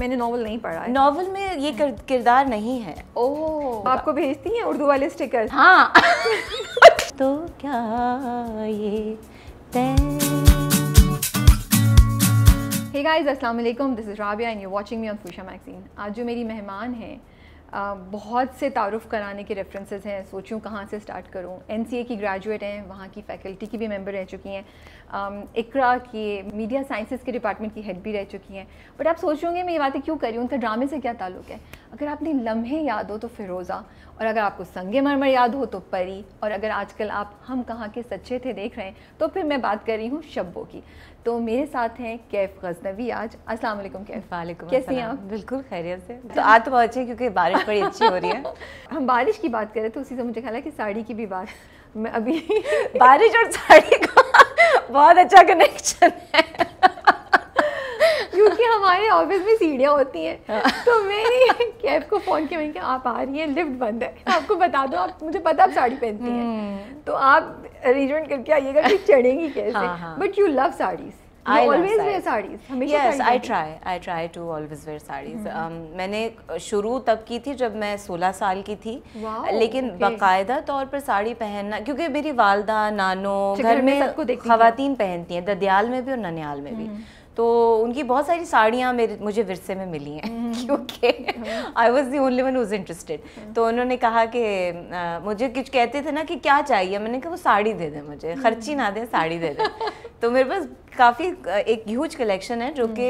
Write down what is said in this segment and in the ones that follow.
मैंने नावल नहीं पढ़ा है नावल में ये किरदार नहीं है ओह आपको भेजती हैं उर्दू वाले स्टिकर हाँ तो क्या ये Hey guys, Assalamualaikum. This is Rabia and you're watching me on Fusha Magazine. आज जो मेरी मेहमान हैं बहुत से तारुफ कराने के रेफरेंसेस हैं सोचूं कहाँ से स्टार्ट करूँ एन की ग्रेजुएट हैं वहाँ की फ़ैकल्टी की भी मेंबर रह चुकी हैं इकरा की मीडिया साइंसेस के डिपार्टमेंट की हेड भी रह चुकी हैं बट आप सोचोगे मैं ये बातें क्यों करी उनका ड्रामे से क्या ताल्लुक़ है अगर आपने लम्हे याद हो तो फ़िरोज़ा और अगर आपको संगे मरमर याद हो तो परी और अगर आजकल आप हम कहाँ के सच्चे थे देख रहे हैं तो फिर मैं बात कर रही हूँ शब्बों की तो मेरे साथ हैं कैफ गजनवी आज अस्सलाम वालेकुम कैफ वालेकुम कैसे हैं आप बिल्कुल खैरियत से तो आज तो बहुत क्योंकि बारिश बड़ी अच्छी हो रही है हम बारिश की बात करें तो उसी से मुझे ख्याल है कि साड़ी की भी बात मैं अभी बारिश और साड़ी का बहुत अच्छा कनेक्शन है क्योंकि हमारे ऑफिस में सीढ़ियाँ होती हैं हाँ। तो मैंने कैब को फ़ोन किया मैंने कहा आप आ रही हैं लिफ्ट बंद है आपको बता दो आप मुझे पता आप साड़ी पहनती हैं हम्म। तो आप अरेंजमेंट करके आइएगा कि चढ़ेंगी कैसे बट यू लव साड़ीज मैंने शुरू तब की थी जब मैं 16 साल की थी wow, लेकिन okay. बाकायदा तौर पर साड़ी पहनना क्योंकि मेरी वालदा नानो घर में खवतिन पहनती हैं ददयाल में भी और ननियाल में भी हम्म। तो उनकी बहुत सारी साड़ियाँ मेरे मुझे विरसे में मिली हैं हम्म। क्योंकि I was the only one was interested तो उन्होंने कहा कि आ, मुझे कुछ कहते थे ना कि क्या चाहिए मैंने कहा वो साड़ी दे दें मुझे हम्म। खर्ची ना दें साड़ी दे दें तो मेरे पास काफ़ी एक ह्यूज कलेक्शन है जो कि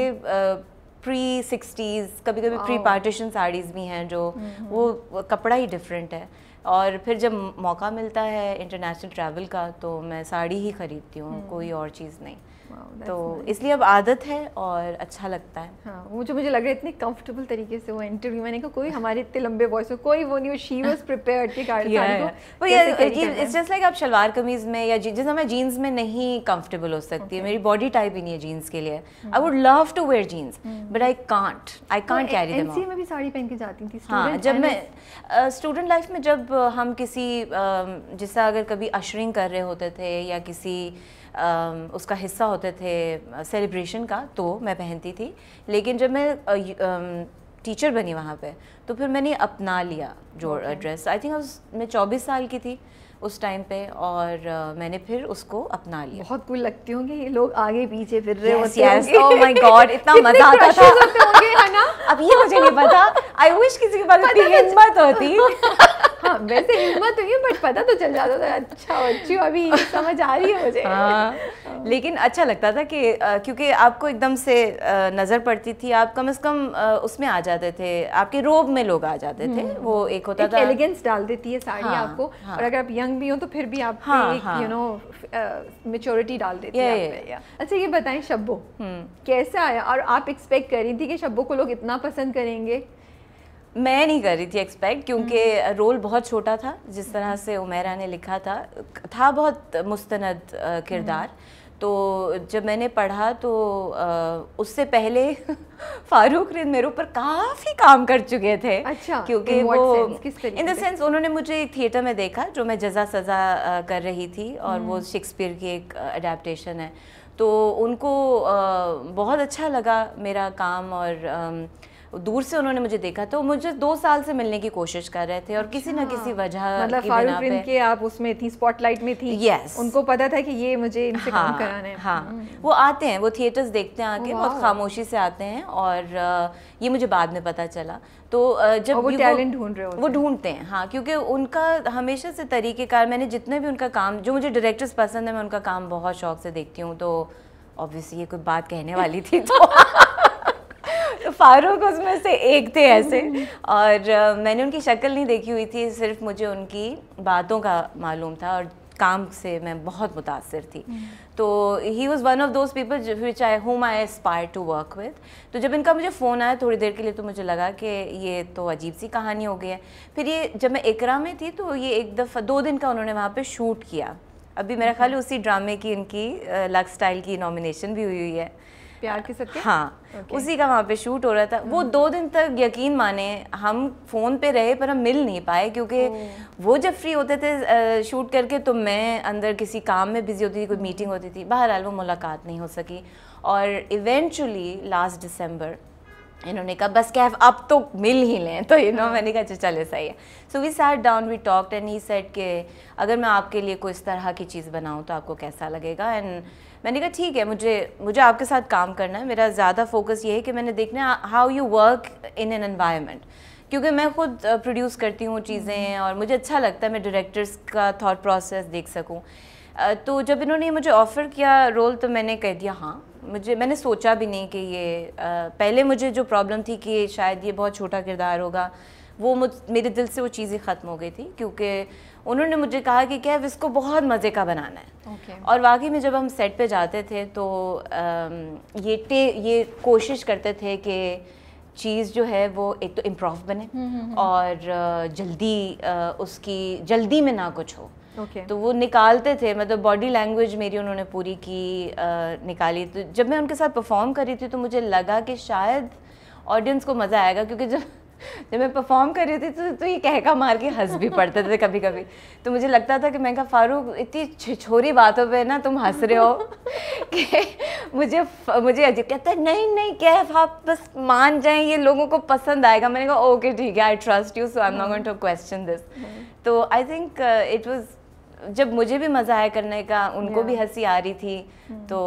प्री सिक्सटीज़ कभी कभी प्री पार्टीशन साड़ीज़ भी हैं जो हम्म, वो कपड़ा ही डिफरेंट है और फिर जब मौका मिलता है इंटरनेशनल ट्रैवल का तो मैं साड़ी ही ख़रीदती हूँ कोई और चीज़ नहीं तो इसलिए अब आदत है और अच्छा लगता है हाँ वो जो मुझे लग रहा है इतने कंफर्टेबल तरीके से वो इंटरव्यू मैंने कहा कोई हमारे इतने लंबे वॉइस में कोई वो नहीं शी वॉज प्रिपेयर के इट्स लाइक आप शलवार कमीज में या जिस मैं जीन्स में नहीं कंफर्टेबल हो सकती है मेरी बॉडी टाइप ही नहीं है जीन्स के लिए I would love to wear jeans but I can't I can't carry them NCA में भी साड़ी पहन के जाती थी हाँ जब मैं स्टूडेंट लाइफ में जब हम किसी जैसा अगर कभी अशरिंग कर रहे होते थे या किसी उसका हिस्सा होते थे सेलिब्रेशन का तो मैं पहनती थी लेकिन जब मैं टीचर बनी वहाँ पे तो फिर मैंने अपना लिया जो ड्रेस आई थिंक मैं चौबीस साल की थी उस टाइम पे और uh, मैंने फिर उसको अपना लिया बहुत कुल लगती होंगे ये लोग आगे पीछे फिर रहे yes, होते yes. oh my God, इतना मजा आता था अब ये मुझे नहीं पता आई विश किसी के पास इतनी तो हिम्मत होती हाँ वैसे हिम्मत हुई बट पता तो चल जाता था अच्छा बच्ची अभी समझ आ रही है मुझे हाँ, हाँ। लेकिन अच्छा लगता था कि क्योंकि आपको एकदम से नज़र पड़ती थी आप कम से कम उसमें आ जाते थे आपके रोब में लोग आ जाते हम्म। थे वो एक होता एक था एलिगेंस डाल देती है साड़ी हाँ, आपको हाँ, और अगर आप यंग यंग भी हो तो फिर भी आप हाँ, एक यू नो मेच्योरिटी डाल देती है आप अच्छा ये बताएं शब्बो हम्म। कैसे आया और आप एक्सपेक्ट कर रही थी कि शब्बो को लोग इतना पसंद करेंगे मैं नहीं कर रही थी एक्सपेक्ट क्योंकि रोल हम्म। बहुत छोटा था जिस तरह हम्म। से उमेरा ने लिखा था था बहुत मुस्तनद किरदार तो जब मैंने पढ़ा तो उससे पहले फारूक रेन मेरे ऊपर काफ़ी काम कर चुके थे अच्छा क्योंकि वो इन द सेंस उन्होंने मुझे एक थिएटर में देखा जो मैं जजा सज़ा कर रही थी और वो शेक्सपियर हम्म। की एक अडेप्टशन है तो उनको बहुत अच्छा लगा मेरा काम और दूर से उन्होंने मुझे देखा तो मुझे दो साल से मिलने की कोशिश कर रहे थे और किसी ना अच्छा। किसी वजह मतलब फारूक के आप उसमें थी स्पॉटलाइट में थी यस उनको पता था कि ये मुझे इनसे हाँ, काम कराना है हाँ हम्म। वो आते हैं वो थिएटर्स देखते हैं आके बहुत खामोशी से आते हैं और ये मुझे बाद में पता चला तो जब वो टैलेंट ढूंढ रहे हो वो ढूंढते हैं हाँ क्योंकि उनका हमेशा से तरीक़ेकार मैंने जितने भी उनका काम जो मुझे डायरेक्टर्स पसंद है मैं उनका काम बहुत शौक से देखती हूँ तो ऑब्वियसली ये कोई बात कहने वाली थी तो फारूक उसमें से एक थे ऐसे हम्म। और मैंने उनकी शक्ल नहीं देखी हुई थी सिर्फ मुझे उनकी बातों का मालूम था और काम से मैं बहुत मुतासर थी हम्म। तो he was one of those people which I whom I aspire to work with तो जब इनका मुझे फ़ोन आया थोड़ी देर के लिए तो मुझे लगा कि ये तो अजीब सी कहानी हो गई है फिर ये जब मैं इकरा में थी तो ये एक दफ़ा दो दिन का उन्होंने वहाँ पे शूट किया अभी मेरा हम्म। ख्याल उसी ड्रामे की इनकी लक स्टाइल की नॉमिनेशन भी हुई हुई है प्यार के सत्य हाँ okay. उसी का वहाँ पे शूट हो रहा था वो हम्म। दो दिन तक यकीन माने हम फ़ोन पे रहे पर हम मिल नहीं पाए क्योंकि वो जब फ्री होते थे शूट करके तो मैं अंदर किसी काम में बिज़ी होती थी कोई मीटिंग हम्म। होती थी बहरहाल वो मुलाकात नहीं हो सकी और इवेंचुअली लास्ट दिसंबर इन्होंने कहा बस कैफ अब तो मिल ही लें तो यू नो हाँ। मैंने कहा अच्छा, चले सही है so we sat down we talked and he said के अगर मैं आपके लिए कोई इस तरह की चीज़ बनाऊँ तो आपको कैसा लगेगा एंड मैंने कहा ठीक है मुझे मुझे आपके साथ काम करना है मेरा ज़्यादा फोकस ये है कि मैंने देखना how you work in an environment क्योंकि मैं खुद प्रोड्यूस करती हूँ चीज़ें हम्म। और मुझे अच्छा लगता है मैं डायरेक्टर्स का थॉट प्रोसेस देख सकूँ तो जब इन्होंने मुझे ऑफ़र किया रोल तो मैंने कह दिया हाँ मुझे मैंने सोचा भी नहीं कि ये पहले मुझे जो प्रॉब्लम थी कि शायद ये बहुत छोटा किरदार होगा वो मुझ मेरे दिल से वो चीज़ें ख़त्म हो गई थी क्योंकि उन्होंने मुझे कहा कि क्या इसको बहुत मज़े का बनाना है okay. और वाकई में जब हम सेट पे जाते थे तो आ, ये टे ये कोशिश करते थे कि चीज़ जो है वो एक तो इम्प्रोव बने हम्म, हम्म, हम्म। और जल्दी उसकी जल्दी में ना कुछ हो okay. तो वो निकालते थे मतलब बॉडी लैंग्वेज मेरी उन्होंने पूरी की निकाली तो जब मैं उनके साथ परफॉर्म कर रही थी तो मुझे लगा कि शायद ऑडियंस को मज़ा आएगा क्योंकि जब जब मैं परफॉर्म कर रही थी तो, तो ये कहका मार के हंस भी पड़ते थे कभी कभी तो मुझे लगता था कि मैं कहा फारूक इतनी छिछोरी बातों पे ना तुम हंस रहे हो कि मुझे मुझे अजीब कहता है नहीं नहीं कैफ आप बस मान जाएं ये लोगों को पसंद आएगा मैंने कहा ओके ठीक है I trust you so I am not going to question this तो आई थिंक इट वॉज जब मुझे भी मज़ा आया करने का उनको भी हंसी आ रही थी hmm. तो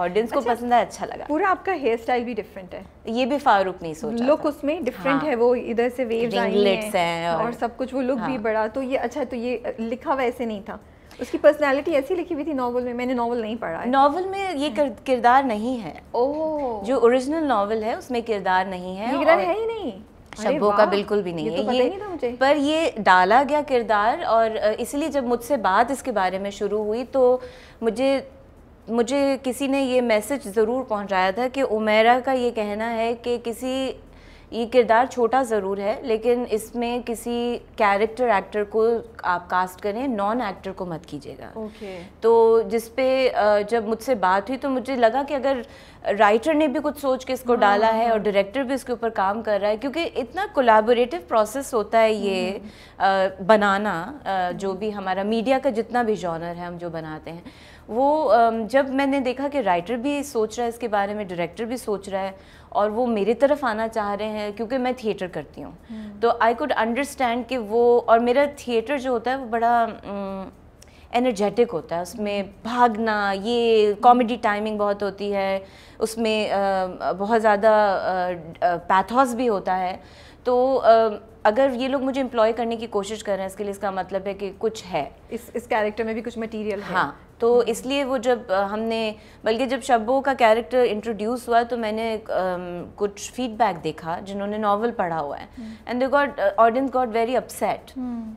ऑडियंस uh, को अच्छा, पसंद आया अच्छा लगा पूरा आपका हेयर स्टाइल भी डिफरेंट है ये भी फारूक नहीं सोचा लुक उसमें डिफरेंट हाँ। है वो इधर से वेव आई हैं और सब कुछ वो लुक भी हाँ। बड़ा तो ये अच्छा तो ये लिखा हुआ ऐसे नहीं था उसकी पर्सनालिटी ऐसी लिखी हुई थी नॉवल में मैंने नॉवल नहीं पढ़ा है नावल में ये किरदार नहीं है ओह जो ओरिजिनल नॉवल है उसमें किरदार नहीं है किरदार है ही नहीं शब्बों का बिल्कुल भी नहीं ये तो है ये नहीं पर ये डाला गया किरदार और इसलिए जब मुझसे बात इसके बारे में शुरू हुई तो मुझे मुझे किसी ने ये मैसेज ज़रूर पहुंचाया था कि उमेरा का ये कहना है कि किसी ये किरदार छोटा ज़रूर है लेकिन इसमें किसी कैरेक्टर एक्टर को आप कास्ट करें नॉन एक्टर को मत कीजिएगा okay. तो जिसपे जब मुझसे बात हुई तो मुझे लगा कि अगर राइटर ने भी कुछ सोच के इसको हाँ, डाला है हाँ, और डायरेक्टर हाँ। भी इसके ऊपर काम कर रहा है क्योंकि इतना कोलाबोरेटिव प्रोसेस होता है ये आ, हम्म। बनाना आ, जो भी हमारा मीडिया का जितना भी जॉनर है हम जो बनाते हैं वो जब मैंने देखा कि राइटर भी सोच रहा है इसके बारे में डायरेक्टर भी सोच रहा है और वो मेरे तरफ आना चाह रहे हैं क्योंकि मैं थिएटर करती हूँ hmm. तो आई कुड अंडरस्टैंड कि वो और मेरा थिएटर जो होता है वो बड़ा एनर्जेटिक हम्म, होता है उसमें हम्म। भागना ये कॉमेडी टाइमिंग बहुत होती है उसमें बहुत ज़्यादा पैथॉस भी होता है तो अगर ये लोग मुझे इम्प्लॉय करने की कोशिश कर रहे हैं इसके लिए इसका मतलब है कि कुछ है इस इस कैरेक्टर में भी कुछ मटेरियल हाँ तो हम्म। इसलिए वो जब हमने बल्कि जब शब्बो का कैरेक्टर इंट्रोड्यूस हुआ तो मैंने um, कुछ फीडबैक देखा जिन्होंने नॉवल पढ़ा हुआ है and they got audience got very upset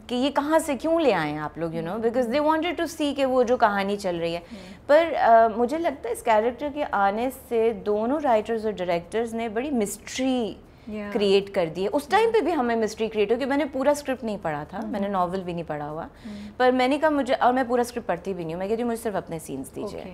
कि ये कहाँ से क्यों ले आए हैं आप लोग you know because they wanted to see कि वो जो कहानी चल रही है hmm. पर uh, मुझे लगता है इस कैरेक्टर के आने से दोनों राइटर्स और डायरेक्टर्स ने बड़ी मिस्ट्री क्रिएट कर दिए उस टाइम पे भी हमें मिस्ट्री क्रिएट हो क्योंकि मैंने पूरा स्क्रिप्ट नहीं पढ़ा था mm-hmm. मैंने नॉवल भी नहीं पढ़ा हुआ mm-hmm. पर मैंने कहा मुझे और मैं पूरा स्क्रिप्ट पढ़ती भी नहीं हूँ मैं कहती मुझे सिर्फ अपने सीन्स दीजिए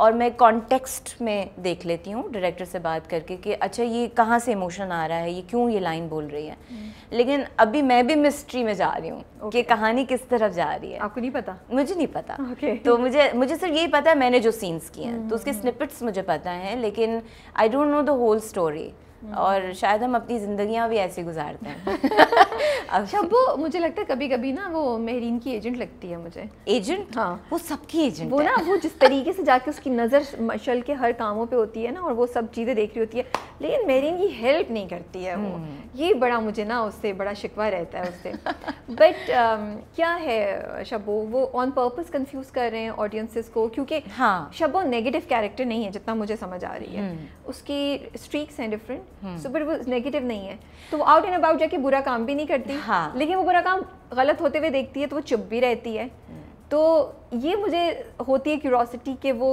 और मैं कॉन्टेक्स्ट में देख लेती हूँ डायरेक्टर से बात करके कि अच्छा ये कहाँ से इमोशन आ रहा है ये क्यों ये लाइन बोल रही है mm-hmm. लेकिन अभी मैं भी मिस्ट्री में जा रही हूँ okay. कि कहानी किस तरफ जा रही है आपको नहीं पता मुझे नहीं पता okay. तो मुझे मुझे सिर्फ यही पता है मैंने जो सीन्स किए हैं तो उसके स्निपिट्स मुझे पता है लेकिन I don't know the whole story हम्म। और शायद हम अपनी जिंदगियां भी ऐसे गुजारते हैं अच्छा वो मुझे लगता है कभी कभी ना वो मेहरीन की एजेंट लगती है मुझे एजेंट हाँ वो सबकी एजेंट वो ना वो जिस तरीके से जाके उसकी नज़र मशल के हर कामों पे होती है ना और वो सब चीज़ें देख रही होती है लेकिन मेहरीन की हेल्प नहीं करती है वो हम्म। ये बड़ा मुझे ना उससे बड़ा शिकवा रहता है उससे बट um, क्या है शबो वो ऑन पर्पज़ कन्फ्यूज़ कर रहे हैं ऑडियंसेस को क्योंकि हाँ शबो नेगेटिव कैरेक्टर नहीं है जितना मुझे समझ आ रही है हम्म। उसकी स्ट्रीक्स हैं डिफरेंट सो हम्म। बट वो नेगेटिव नहीं है तो वो आउट एंड अबाउट जाके बुरा काम भी नहीं करती हाँ. लेकिन वो बुरा काम गलत होते हुए देखती है तो वो चुप भी रहती है हम्म। तो ये मुझे होती है क्यूरोसिटी के वो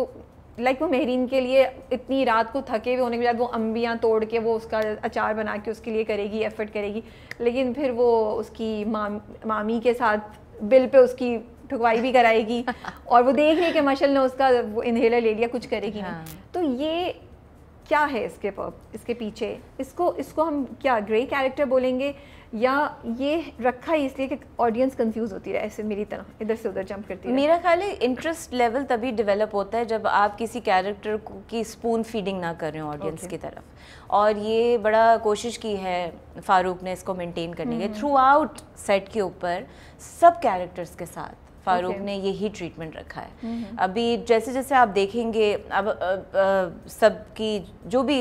लाइक वो महरीन के लिए इतनी रात को थके हुए होने के बाद वो अम्बियाँ तोड़ के वो उसका अचार बना के उसके लिए करेगी एफर्ट करेगी लेकिन फिर वो उसकी माम मामी के साथ बिल पे उसकी ठुकवाई भी कराएगी और वो देख रही है कि मशल ने उसका वो इन्हेलर ले लिया कुछ करेगी हाँ। तो ये क्या है इसके पर इसके पीछे इसको इसको हम क्या ग्रे कैरेक्टर बोलेंगे या ये रखा ही इसलिए कि ऑडियंस कंफ्यूज होती है ऐसे मेरी तरह इधर से उधर जंप करती है मेरा ख्याल है इंटरेस्ट लेवल तभी डेवलप होता है जब आप किसी कैरेक्टर की स्पून फीडिंग ना कर रहे हो ऑडियंस okay. की तरफ और ये बड़ा कोशिश की है फारूक ने इसको मेंटेन करने के थ्रू आउट सेट के ऊपर सब कैरेक्टर्स के साथ फारूक okay. ने यही ट्रीटमेंट रखा है mm-hmm. अभी जैसे जैसे आप देखेंगे अब सबकी जो भी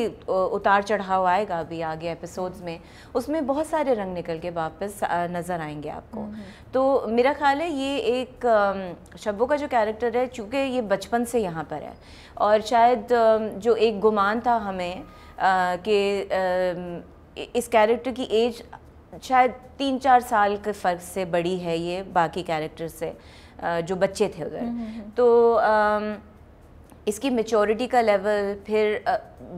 उतार चढ़ाव आएगा अभी आगे एपिसोड्स mm-hmm. में उसमें बहुत सारे रंग निकल के वापस नज़र आएंगे आपको mm-hmm. तो मेरा ख्याल है ये एक शब्बों का जो कैरेक्टर है चूँकि ये बचपन से यहाँ पर है और शायद जो एक गुमान था हमें कि इस कैरेक्टर की एज शायद तीन चार साल के फ़र्क से बड़ी है ये बाकी कैरेक्टर से जो बच्चे थे उधर हम्म, हम्म, हम्म। तो इसकी मेचोरिटी का लेवल फिर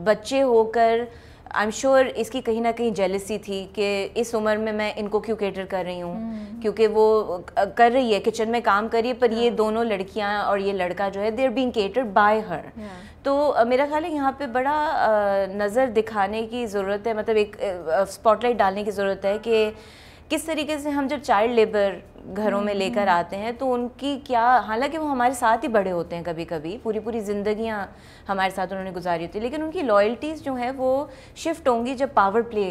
बच्चे होकर आई एम श्योर इसकी कहीं ना कहीं जेलसी थी कि इस उम्र में मैं इनको क्यों केटर कर रही हूँ हम्म। क्योंकि वो कर रही है किचन में काम कर रही है पर ये हाँ। दोनों लड़कियाँ और ये लड़का जो है there being cater by her तो मेरा ख्याल है यहाँ पे बड़ा नज़र दिखाने की ज़रूरत है मतलब एक स्पॉटलाइट डालने की ज़रूरत है कि किस तरीके से हम जब चाइल्ड लेबर घरों में लेकर हम्म। आते हैं तो उनकी क्या हालांकि वो हमारे साथ ही बड़े होते हैं कभी कभी पूरी पूरी जिंदगियां हमारे साथ उन्होंने गुजारी होती है लेकिन उनकी लॉयल्टीज़ जो है वो शिफ्ट होंगी जब पावर प्ले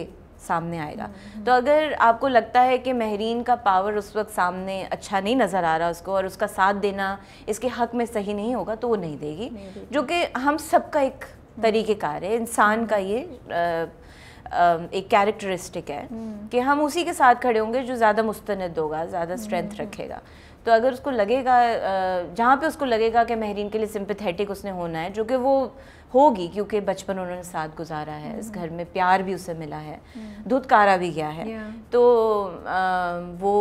सामने आएगा हम्म। तो अगर आपको लगता है कि महरीन का पावर उस वक्त सामने अच्छा नहीं नज़र आ रहा उसको और उसका साथ देना इसके हक में सही नहीं होगा तो वो नहीं देगी जो कि हम सबका एक तरीक़ेकार है इंसान हम्म। का ये आ, Um, एक कैरेक्टरिस्टिक है hmm. कि हम उसी के साथ खड़े होंगे जो ज़्यादा मुस्तंद होगा ज़्यादा स्ट्रेंथ hmm. रखेगा तो अगर उसको लगेगा जहाँ पे उसको लगेगा कि महरीन के लिए सिंपथेटिक उसने होना है जो कि वो होगी क्योंकि बचपन उन्होंने साथ गुजारा है इस hmm. घर में प्यार भी उसे मिला है कारा भी गया है तो आ, वो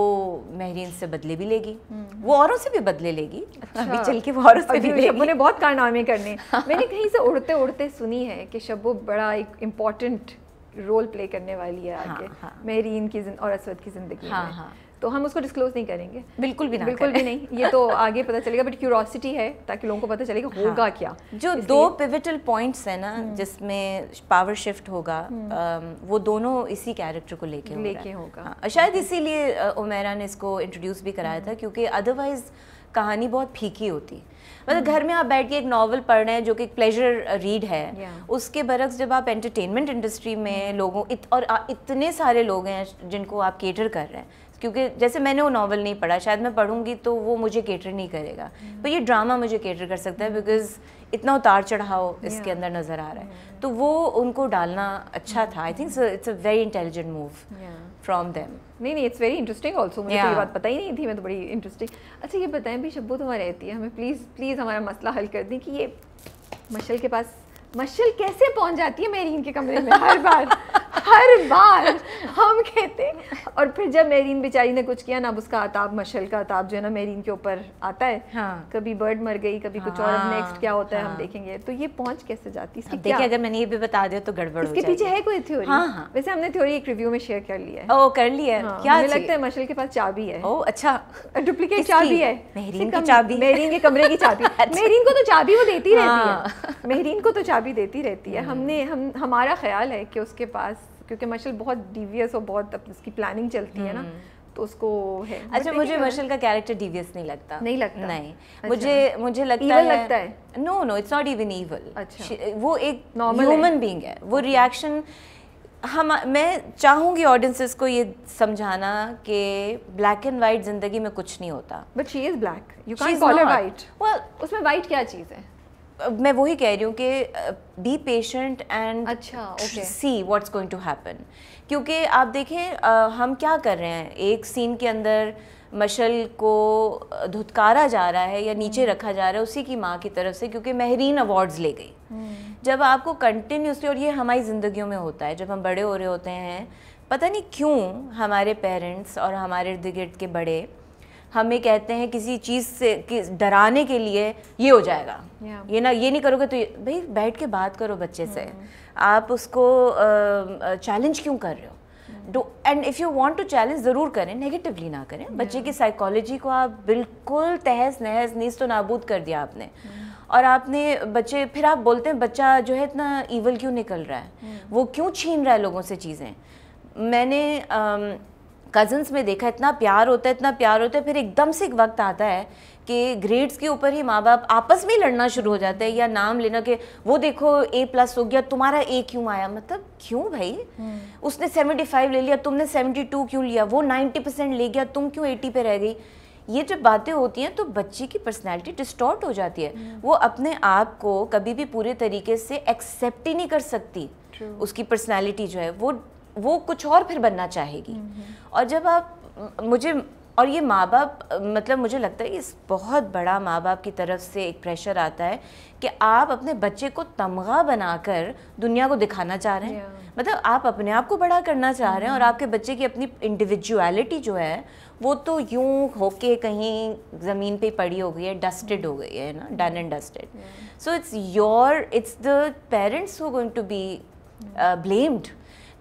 महरीन से बदले भी लेगी वो औरों से भी बदले लेगी अच्छा। अभी चल के वो औरों से भी लेगी बहुत कारनामे करने मैंने कहीं से उड़ते उड़ते सुनी है कि शब्बो बड़ा एक इम्पॉर्टेंट रोल प्ले करने वाली है हाँ, आगे हाँ। मेहरीन की और असवद की ज़िंदगी हाँ, में हाँ। तो हम उसको डिस्क्लोज नहीं करेंगे बिल्कुल भी ना बिल्कुल भी नहीं ये तो आगे पता चलेगा बट क्यूरोसिटी है ताकि लोगों को पता चलेगा होगा क्या जो दो पिविटल पॉइंट्स है ना हम्म। जिसमें पावर शिफ्ट होगा हम्म। वो दोनों इसी कैरेक्टर को लेके लेके होगा शायद इसीलिए उमेरा ने इसको इंट्रोड्यूस भी कराया था हम्म। क्योंकि अदरवाइज कहानी बहुत फीकी होती है मतलब हम्म। घर में आप बैठ के एक नॉवल पढ़ रहे हैं जो कि एक प्लेजर रीड है yeah. उसके बरक्स जब आप एंटरटेनमेंट इंडस्ट्री में हम्म। लोगों इत, और इतने सारे लोग हैं जिनको आप केटर कर रहे हैं क्योंकि जैसे मैंने वो नॉवल नहीं पढ़ा शायद मैं पढ़ूंगी तो वो मुझे केटर नहीं करेगा हम्म। पर ये ड्रामा मुझे केटर कर सकता है बिकॉज इतना उतार चढ़ाव इसके अंदर नज़र आ रहा है तो वो उनको डालना अच्छा था I think it's a very intelligent move from them नहीं नहीं इट्स वेरी इंटरेस्टिंग ऑल्सो मुझे yeah. तो ये बात पता ही नहीं थी मैं तो बड़ी इंटरेस्टिंग अच्छा ये बताएं भी शब्बू हमारी रहती है हमें प्लीज़ प्लीज़ हमारा मसला हल कर दें कि ये मशल के पास मशल कैसे पहुंच जाती है मेरी इनके कमरे में हर बार हर बार हम कहते और फिर जब मेरीन बेचारी ने कुछ किया ना अब उसका आताब मशल का आताब जो है ना मेरीन के ऊपर आता है हाँ। कभी बर्ड मर गई कभी हाँ। कुछ और नेक्स्ट हाँ। क्या होता है हाँ। हम देखेंगे तो ये पहुंच कैसे जाती है देखिए अगर मैंने ये भी बता दिया तो गड़बड़ इसके पीछे है कोई थ्योरी हाँ, हाँ। वैसे हमने थ्योरी एक रिव्यू में शेयर कर लिया है ओ कर लिया है क्या लगता है मशल के पास चाबी है ओ अच्छा डुप्लीकेट चाबी है मेहरीन की चाबी मेहरीन के कमरे की चाबी अच्छा। मेहरीन को तो चाबी वो देती रहती है मेहरीन को तो चाबी देती रहती है हमने हम हमारा ख्याल है कि उसके पास क्योंकि मशल बहुत डिवियस और बहुत उसकी प्लानिंग चलती है ना हम्म। तो उसको है अच्छा मुझे मशल का कैरेक्टर डिवियस नहीं लगता नहीं लगता नहीं अच्छा। मुझे मुझे लगता है लगता है no no it's not even evil अच्छा वो एक नॉर्मल ह्यूमन बींग है वो रिएक्शन हम मैं चाहूंगी ऑडियंसिस को ये समझाना कि ब्लैक एंड वाइट जिंदगी में कुछ नहीं होता but she is black you can call white well उसमें वाइट क्या चीज़ है मैं वही कह रही हूँ कि बी पेशेंट एंड अच्छा see what's going to happen क्योंकि आप देखें uh, हम क्या कर रहे हैं एक सीन के अंदर मशल को धुतकारा जा रहा है या हम्म। नीचे रखा जा रहा है उसी की माँ की तरफ से क्योंकि महरीन अवार्ड्स ले गई हम्म। जब आपको कंटिन्यूसली और ये हमारी ज़िंदगियों में होता है जब हम बड़े हो रहे होते हैं पता नहीं क्यों हमारे पेरेंट्स और हमारे इर्द गिर्द के बड़े हमें कहते हैं किसी चीज़ से कि डराने के लिए ये हो जाएगा yeah. ये ना ये नहीं करोगे तो भाई बैठ के बात करो बच्चे से hmm. आप उसको चैलेंज क्यों कर रहे हो do and if you want to challenge ज़रूर करें नेगेटिवली ना करें yeah. बच्चे की साइकोलॉजी को आप बिल्कुल तहस नहस नीस तो नाबूद कर दिया आपने yeah. Hmm. और आपने बच्चे फिर आप बोलते हैं बच्चा जो है इतना ईवल क्यों निकल रहा है yeah. Hmm. वो क्यों छीन रहा है लोगों से चीज़ें मैंने um, कज़न्स में देखा इतना प्यार होता है इतना प्यार होता है फिर एकदम से एक वक्त आता है कि ग्रेड्स के ऊपर ही माँ बाप आपस में लड़ना शुरू हो जाता है या नाम लेना कि वो देखो ए प्लस हो गया तुम्हारा ए क्यों आया मतलब क्यों भाई हम्म। उसने सेवेंटी फाइव ले लिया तुमने सेवेंटी टू क्यों लिया वो नाइन्टी परसेंट ले गया तुम क्यों एटी पे रह गई ये जब बातें होती हैं तो बच्चे की पर्सनैलिटी डिस्टॉर्ट हो जाती है हम्म। वो अपने आप को कभी भी पूरे तरीके से एक्सेप्ट ही नहीं कर सकती उसकी पर्सनैलिटी जो है वो वो कुछ और फिर बनना चाहेगी और जब आप मुझे और ये माँ बाप मतलब मुझे लगता है इस बहुत बड़ा माँ बाप की तरफ से एक प्रेशर आता है कि आप अपने बच्चे को तमगा बनाकर दुनिया को दिखाना चाह रहे हैं मतलब आप अपने आप को बड़ा करना चाह रहे हैं और mm-hmm. आपके बच्चे की अपनी इंडिविजुअलिटी जो है वो तो यूं होके कहीं ज़मीन पे पड़ी हो गई है डस्टेड हो गई है ना done and dusted so it's your it's the parents who going to be blamed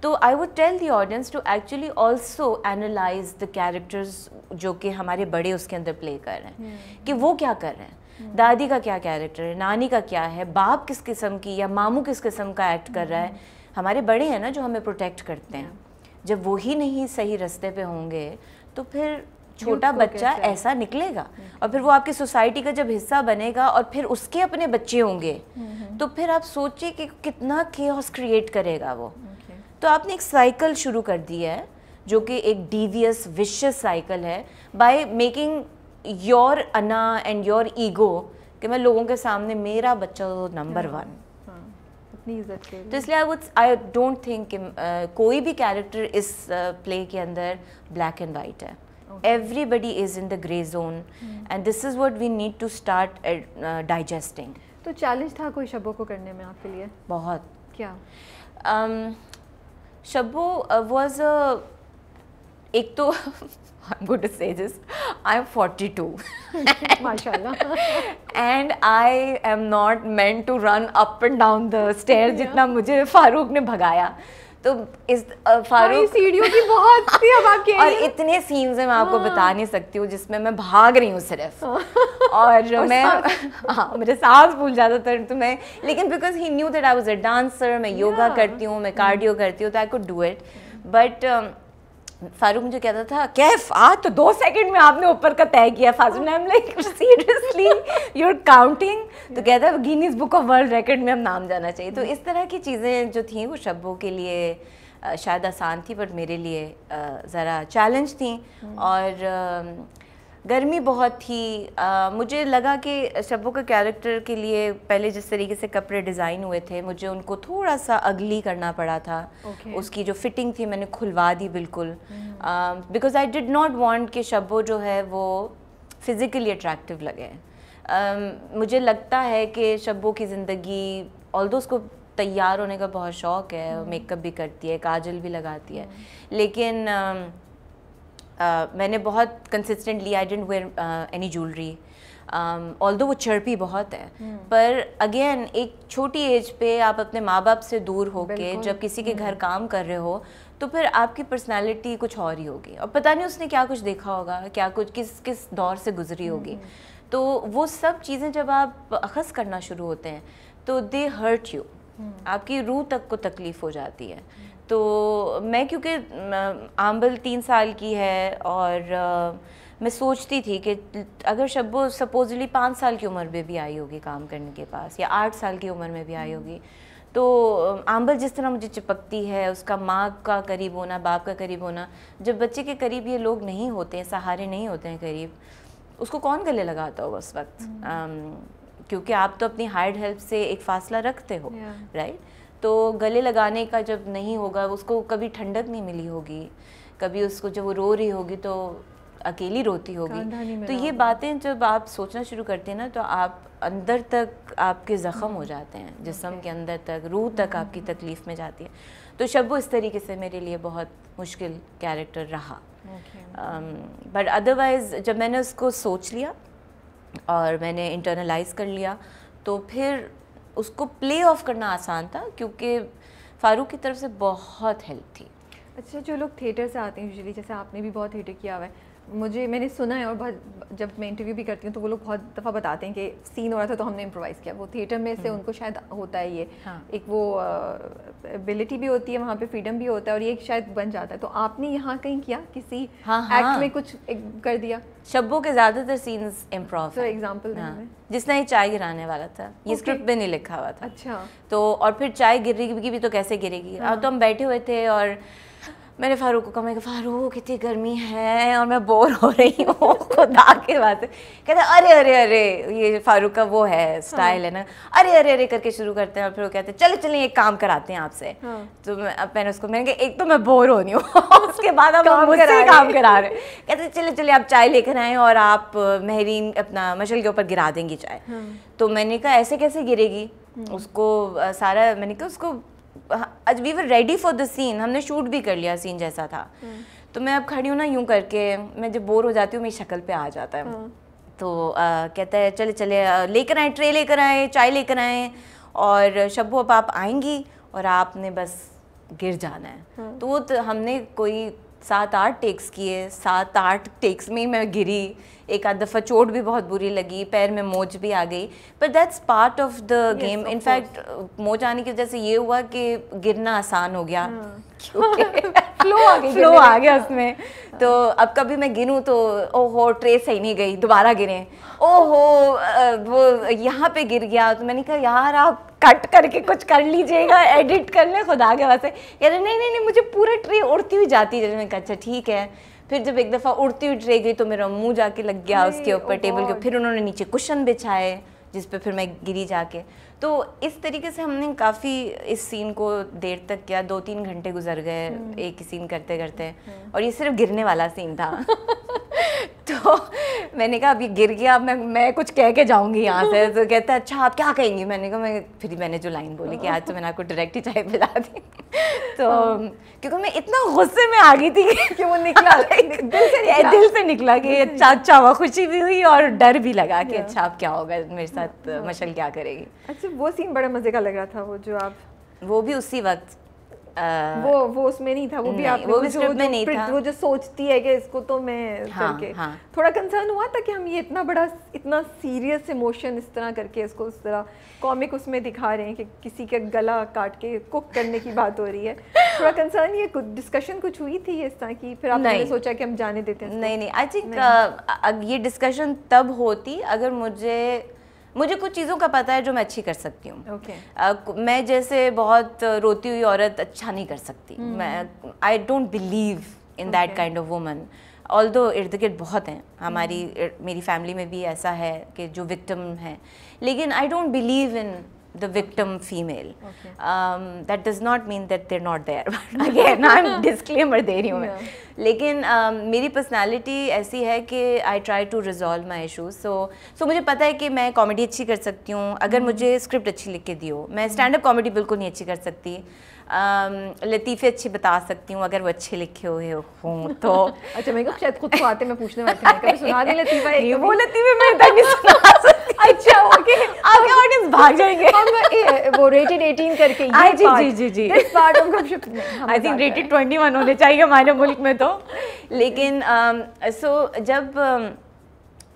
तो I would tell the audience to actually also analyse the characters जो कि हमारे बड़े उसके अंदर प्ले कर रहे हैं hmm. कि वो क्या कर रहे हैं hmm. दादी का क्या कैरेक्टर है नानी का क्या है बाप किस किस्म की या मामू किस किस्म का एक्ट कर रहा है हम्म। हमारे बड़े हैं ना जो हमें प्रोटेक्ट करते हैं जब वो ही नहीं सही रास्ते पे होंगे तो फिर छोटा बच्चा ऐसा निकलेगा और फिर वो आपकी सोसाइटी का जब हिस्सा बनेगा और फिर उसके अपने बच्चे होंगे तो फिर आप सोचिए कि कितना केस क्रिएट करेगा वो तो आपने एक साइकिल शुरू कर दी है जो कि एक डीवियस विशियस साइकिल है बाय मेकिंग योर अना एंड योर ईगो कि मैं लोगों के सामने मेरा बच्चा तो हाँ, हाँ, नंबर वन तो इसलिए I would I don't think कोई भी कैरेक्टर इस प्ले के अंदर ब्लैक एंड वाइट है everybody is in the grey zone hmm. and this is what we need to start uh, digesting तो चैलेंज था कोई शब्दों को करने में आपके लिए बहुत क्या um, Shabbu was uh, uh, एक तो I am good to say I am forty two माशा and I am not meant to run up and down the stair जितना मुझे फारूक ने भगाया तो इस फारूक सीढ़ियों की बहुत थी अब आपके और इतने सीन्स हैं मैं आपको हाँ। बता नहीं सकती हूँ जिसमें मैं भाग रही हूँ सिर्फ हाँ। और, मैं हाँ मेरे सांस भूल जाता था तो मैं लेकिन because he knew that I was a dancer मैं योगा करती हूँ मैं कार्डियो करती हूँ तो I could do it but Farooq मुझे कहता था कैफ आज तो दो सेकंड में आपने ऊपर का तय किया Farooq I am like seriously you are counting तो कहता है Guinness book of world record में हम नाम जाना चाहिए तो इस तरह की चीज़ें जो थी वो शब्बों के लिए शायद आसान थी बट मेरे लिए ज़रा चैलेंज थी हम्म। और गर्मी बहुत थी आ, मुझे लगा कि शब्बों के कैरेक्टर के लिए पहले जिस तरीके से कपड़े डिज़ाइन हुए थे मुझे उनको थोड़ा सा अगली करना पड़ा था okay. उसकी जो फिटिंग थी मैंने खुलवा दी बिल्कुल because I did not want कि शब्बो जो है वो फिज़िकली अट्रैक्टिव लगे um, मुझे लगता है कि शब्बो की ज़िंदगी ऑल उसको तैयार होने का बहुत शौक़ है मेकअप hmm. भी करती है काजल भी लगाती है hmm. लेकिन uh, Uh, मैंने बहुत consistently I didn't wear any jewellery although वो चर्पी बहुत है hmm. पर अगेन एक छोटी एज पे आप अपने माँ बाप से दूर होके जब किसी के घर hmm. काम कर रहे हो तो फिर आपकी पर्सनालिटी कुछ और ही होगी और पता नहीं उसने क्या कुछ देखा होगा क्या कुछ किस किस दौर से गुजरी होगी hmm. तो वो सब चीज़ें जब आप अखस करना शुरू होते हैं तो दे हर्ट यू आपकी रूह तक को तकलीफ़ हो जाती है hmm. तो मैं क्योंकि आम्बल तीन साल की है और मैं सोचती थी कि अगर शब्बो सपोजली पाँच साल की उम्र में भी आई होगी काम करने के पास या आठ साल की उम्र में भी आई हम्म। होगी तो आम्बल जिस तरह मुझे चिपकती है उसका माँ का करीब होना बाप का करीब होना जब बच्चे के करीब ये लोग नहीं होते हैं सहारे नहीं होते हैं करीब उसको कौन गले लगाता होगा उस वक्त हम्म। क्योंकि आप तो अपनी हार्ड हेल्प से एक फासला रखते हो राइट yeah. right? तो गले लगाने का जब नहीं होगा उसको कभी ठंडक नहीं मिली होगी कभी उसको जब वो रो रही होगी तो अकेली रोती होगी तो ये बातें जब आप सोचना शुरू करते हैं ना तो आप अंदर तक आपके ज़ख्म हो हम्म। जाते हैं जिसम के अंदर तक रूह तक हम्म। आपकी तकलीफ़ में जाती है तो शब इस तरीके से मेरे लिए बहुत मुश्किल कैरेक्टर रहा बट अदरवाइज़ um, जब मैंने उसको सोच लिया और मैंने इंटरनलाइज कर लिया तो फिर उसको प्ले ऑफ करना आसान था क्योंकि फारूक की तरफ से बहुत हेल्प थी अच्छा जो लोग थिएटर से आते हैं यूजली जैसे आपने भी बहुत थिएटर किया हुआ है मुझे मैंने सुना है और बहुत जब मैं इंटरव्यू भी करती हूँ तो वो लोग बहुत दफ़ा बताते हैं कि सीन हो रहा था तो हमने इम्प्रोवाइज़ किया वो थिएटर में से हम्म। उनको शायद होता है ये हाँ। एक वो एबिलिटी भी होती है वहाँ पे फ्रीडम भी होता है और ये शायद बन जाता है तो आपने यहाँ कहीं किया किसी हाँ, हाँ। एक्ट में कुछ कर दिया शब्बों के ज़्यादातर सीन्स इम्प्रोव सर एग्जाम्पल जिसना ये चाय गिराने वाला था ये स्क्रिप्ट में नहीं लिखा हुआ था अच्छा तो और फिर चाय गिरेगी भी तो कैसे गिरेगी हाँ। तो हम बैठे हुए थे और मैंने फारूक को कहा मैं फारूक कितनी गर्मी है और मैं बोर हो रही हूँ खुदा के बात कहते अरे अरे अरे ये फारूक का वो है स्टाइल हाँ। है ना अरे अरे अरे करके शुरू करते हैं और फिर वो कहते हैं चलो चलिए एक काम कराते हैं आपसे हाँ। तो मैं अब मैंने उसको मैंने कहा एक तो मैं बोर हो रही हूँ उसके बाद आप रहे काम करा रहे कहते चले चले आप चाय लेकर आए और आप महरीन अपना मशल के ऊपर गिरा देंगी चाय हाँ। तो मैंने कहा ऐसे कैसे गिरेगी हाँ। उसको सारा मैंने कहा उसको आज we were ready for the scene हमने शूट भी कर लिया सीन जैसा था हम्म। तो मैं अब खड़ी हूँ ना यूं करके मैं जब बोर हो जाती हूँ मेरी शक्ल पे आ जाता है हम्म। तो आ, कहता है चले चले लेकर आए ट्रे लेकर आए चाय लेकर आए और शब्बू अब आप आएंगी और आपने बस गिर जाना है हम्म। तो वो तो हमने कोई सात आठ टेक्स किए सात आठ टेक्स में ही मैं गिरी एक आध दफ़ा चोट भी बहुत बुरी लगी पैर में मोच भी आ गई पर that's part of the game in fact मोच आने की वजह से ये हुआ कि गिरना आसान हो गया फ्लो हाँ। आ गया फ्लो आ गया उसमें तो अब कभी मैं गिनूँ तो ओहो ट्रे सही नहीं गई दोबारा गिरे ओहो वो यहाँ पे गिर गया तो मैंने कहा यार आप कट करके कुछ कर लीजिएगा एडिट कर लें खुदा के वास्ते यार नहीं नहीं नहीं मुझे पूरा ट्रे उड़ती हुई जाती है मैंने कहा अच्छा ठीक है फिर जब एक दफ़ा उड़ती उठ रह गई तो मेरा मुंह जाके लग गया उसके ऊपर oh टेबल के फिर उन्होंने नीचे कुशन बिछाए जिस पर फिर मैं गिरी जाके तो इस तरीके से हमने काफ़ी इस सीन को देर तक किया दो तीन घंटे गुजर गए हम्म। एक ही सीन करते करते हम्म। और ये सिर्फ गिरने वाला सीन था तो मैंने कहा अब ये गिर गया अब मैं मैं कुछ कह के जाऊंगी यहाँ से तो कहते हैं अच्छा आप क्या कहेंगी मैंने कहा मैं फिर मैंने जो लाइन बोली कि आज तो मैंने आपको डायरेक्ट ही चाय पिला दी तो हाँ। क्योंकि मैं इतना गुस्से में आ गई थी कि वो निकला दिल से निकला दिल से निकला कि अच्छा अच्छा हुआ खुशी भी हुई और डर भी लगा कि अच्छा आप क्या होगा मेरे साथ हाँ। मशल क्या करेगी अच्छा वो सीन बड़ा मज़े का लग रहा था वो जो आप वो भी उसी वक्त वो वो उसमें नहीं था वो भी आपने वो भी जो, में नहीं था वो जो सोचती है कि इसको तो मैं हाँ, करके हाँ. थोड़ा कंसर्न हुआ था कि हम ये इतना बड़ा इतना सीरियस इमोशन इस तरह करके इसको उस तरह कॉमिक उसमें दिखा रहे हैं कि किसी का गला काट के कुक करने की बात हो रही है थोड़ा कंसर्न ये डिस्कशन कुछ हुई थी इस तरह की फिर आपने सोचा कि हम जाने देते हैं नहीं नहीं आई थिंक ये डिस्कशन तब होती अगर मुझे मुझे कुछ चीज़ों का पता है जो मैं अच्छी कर सकती हूँ okay. uh, मैं जैसे बहुत रोती हुई औरत अच्छा नहीं कर सकती hmm. मैं I don't believe in that kind of woman although इर्द गिर्द बहुत हैं हमारी hmm. मेरी फैमिली में भी ऐसा है कि जो विक्टम हैं लेकिन I don't believe in the victim female. Okay. Um, that does not mean that they're not there. but Again, I'm disclaimer de rahi hu main lekin um, meri personality aisi hai ki I try to resolve my issues. So so mujhe pata hai ki main comedy अच्छी कर सकती हूँ अगर mujhe script achhi likh ke diyo main stand up comedy बिल्कुल नहीं अच्छी कर सकती. लतीफ़े अच्छे बता सकती हूँ अगर वो अच्छे लिखे हुए हों तो अच्छा मैं शायद खुद को आते मैं पूछने वाली अच्छा, जी जी जी जी हमारे मुल्क में तो लेकिन सो जब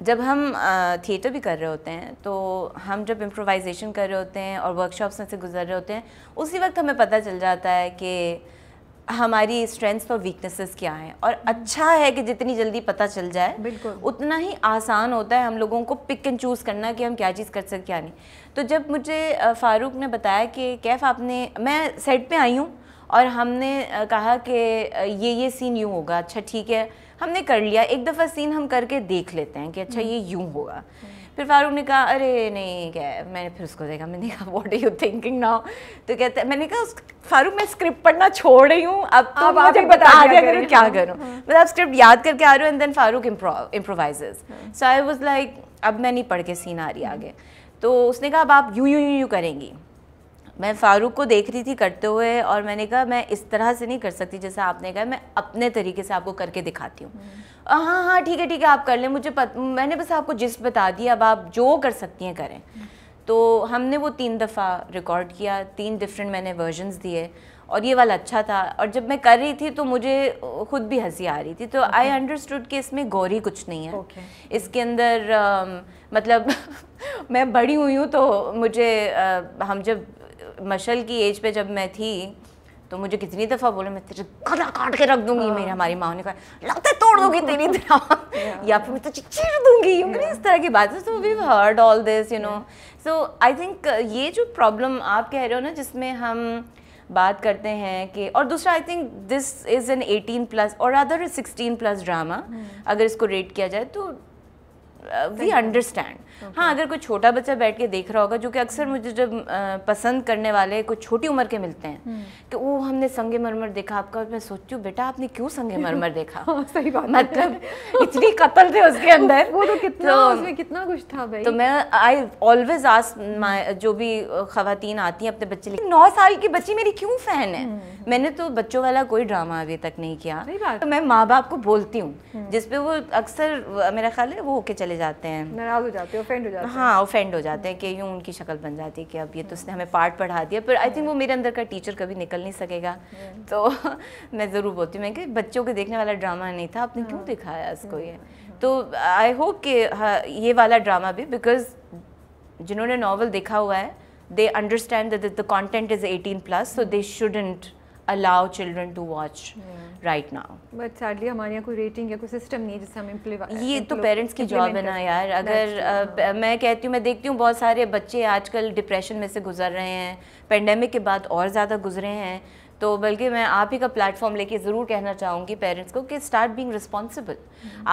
जब हम थिएटर भी कर रहे होते हैं तो हम जब इम्प्रोवाइजेशन कर रहे होते हैं और वर्कशॉप्स में से गुजर रहे होते हैं उसी वक्त हमें पता चल जाता है कि हमारी स्ट्रेंथ्स और वीकनेसेस क्या हैं और हम्म। अच्छा है कि जितनी जल्दी पता चल जाए बिल्कुल उतना ही आसान होता है हम लोगों को पिक एंड चूज़ करना कि हम क्या चीज़ कर सकते क्या नहीं तो जब मुझे फ़ारूक ने बताया कि कैफ आपने मैं सेट पे आई हूँ और हमने कहा कि ये ये सीन यूँ होगा अच्छा ठीक है हमने कर लिया एक दफ़ा सीन हम करके देख लेते हैं कि अच्छा ये हम्म। यूँ होगा फिर फारूक ने कहा अरे नहीं क्या मैंने फिर उसको देखा मैंने कहा what are you thinking now तो कहते मैंने कहा फारूक मैं स्क्रिप्ट पढ़ना छोड़ रही हूँ अब हाँ, तो आप मुझे बता दिया करो क्या करूँ हाँ। मतलब आप स्क्रिप्ट याद करके आ रहे हो and then Farooq improvise so I was like अब मैं नहीं पढ़ के सीन आ रही हाँ। आगे तो उसने कहा अब आप यू यूं यूं यूं करेंगी मैं फारूक को देख रही थी करते हुए और मैंने कहा मैं इस तरह से नहीं कर सकती जैसा आपने कहा मैं अपने तरीके से आपको करके दिखाती हूँ हम्म। हाँ, हाँ हाँ ठीक है ठीक है आप कर लें मुझे पत, मैंने बस आपको जिस बता दिया अब आप जो कर सकती हैं करें हम्म। तो हमने वो तीन दफ़ा रिकॉर्ड किया तीन डिफरेंट मैंने वर्जनस दिए और ये वाला अच्छा था और जब मैं कर रही थी तो मुझे खुद भी हंसी आ रही थी तो आई अंडरस्टूड कि इसमें गौरी कुछ नहीं है okay. इसके अंदर uh, मतलब मैं बड़ी हुई हूँ तो मुझे uh, हम जब मशल की एज पे जब मैं थी तो मुझे कितनी दफ़ा बोले मैं तेरे गला काट के रख दूंगी मेरी हाँ। हमारी माँ ने कहा लगता तो तोड़ दूंगी तेरी तरह या फिर मैं तो चीर दूंगी मैंने इस तरह की बात है so we heard all this you know so I think ये जो प्रॉब्लम आप कह रहे हो ना जिसमें हम बात करते हैं कि और दूसरा I think this is an eighteen plus और अदर सिक्सटीन प्लस ड्रामा अगर इसको रेट किया जाए तो वी uh, अंडरस्टैंड okay. हाँ अगर कोई छोटा बच्चा बैठ के देख रहा होगा जो कि अक्सर मुझे जब पसंद करने वाले कुछ छोटी उम्र के मिलते हैं हम्म। कि वो हमने संगे मरमर देखा आपका मैं सोचती हूँ बेटा आपने क्यों संगे मरमर देखा हाँ, सही बात मतलब इतनी कतल थे उसके अंदर वो तो कितना तो कितना कुछ था भाई तो मैं आई ऑलवेज आस जो भी खातन आती हैं अपने बच्चे लेकिन नौ साल की बच्ची मेरी क्यों फ़ैन है हम्म। मैंने तो बच्चों वाला कोई ड्रामा अभी तक नहीं किया तो मैं माँ बाप को बोलती हूँ हम्म। जिसपे वो अक्सर मेरा ख्याल है वो होके चले जाते हैं नाराज हो जाते हो ऑफेंड हो जाते हाँ ऑफेंड हो जाते हैं कि यूँ उनकी शक्ल बन जाती है कि अब ये तो उसने हमें पार्ट पढ़ा दिया पर आई थिंक वो मेरे अंदर का टीचर कभी निकल नहीं सकेगा तो मैं ज़रूर बोलती हूँ मैं कि बच्चों के देखने वाला ड्रामा नहीं था आपने क्यों हाँ। दिखाया इसको ये तो आई होप कि हाँ, ये वाला ड्रामा भी बिकॉज जिन्होंने नावल देखा हुआ है they understand that the content is eighteen plus so they shouldn't allow children to watch yeah. right now. But sadly हमारे यहाँ कोई rating या कोई system नहीं है जिससे हम implement ये तो parents की job है ना यार अगर हाँ। मैं कहती हूँ मैं देखती हूँ बहुत सारे बच्चे आजकल डिप्रेशन में से गुजर रहे हैं पेंडेमिक के बाद और ज़्यादा गुजरे हैं तो बल्कि मैं आप ही का प्लेटफॉर्म लेके ज़रूर कहना चाहूँगी पेरेंट्स को कि स्टार्ट बीइंग रिस्पॉन्सिबल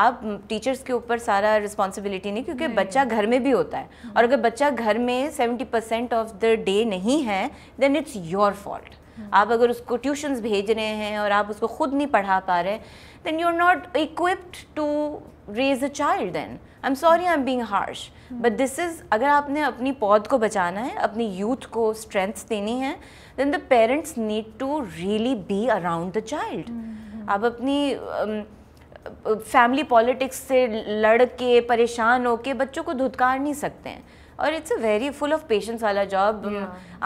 आप टीचर्स के ऊपर सारा रिस्पॉन्सिबिलिटी नहीं क्योंकि नहीं। बच्चा घर में भी होता है और अगर बच्चा घर में seventy percent of the day नहीं है then it's your fault hmm. आप अगर उसको ट्यूशंस भेज रहे हैं और आप उसको ख़ुद नहीं पढ़ा पा रहे then you are not equipped to raise a child then I am sorry I am being harsh but this is अगर आपने अपनी पौध को बचाना है अपनी यूथ को स्ट्रेंथ्स देनी है then the parents need to really be around the child आप अपनी um, फैमिली पॉलिटिक्स से लड़ के परेशान हो के बच्चों को धुतकार नहीं सकते हैं और it's a very full of patience वाला जॉब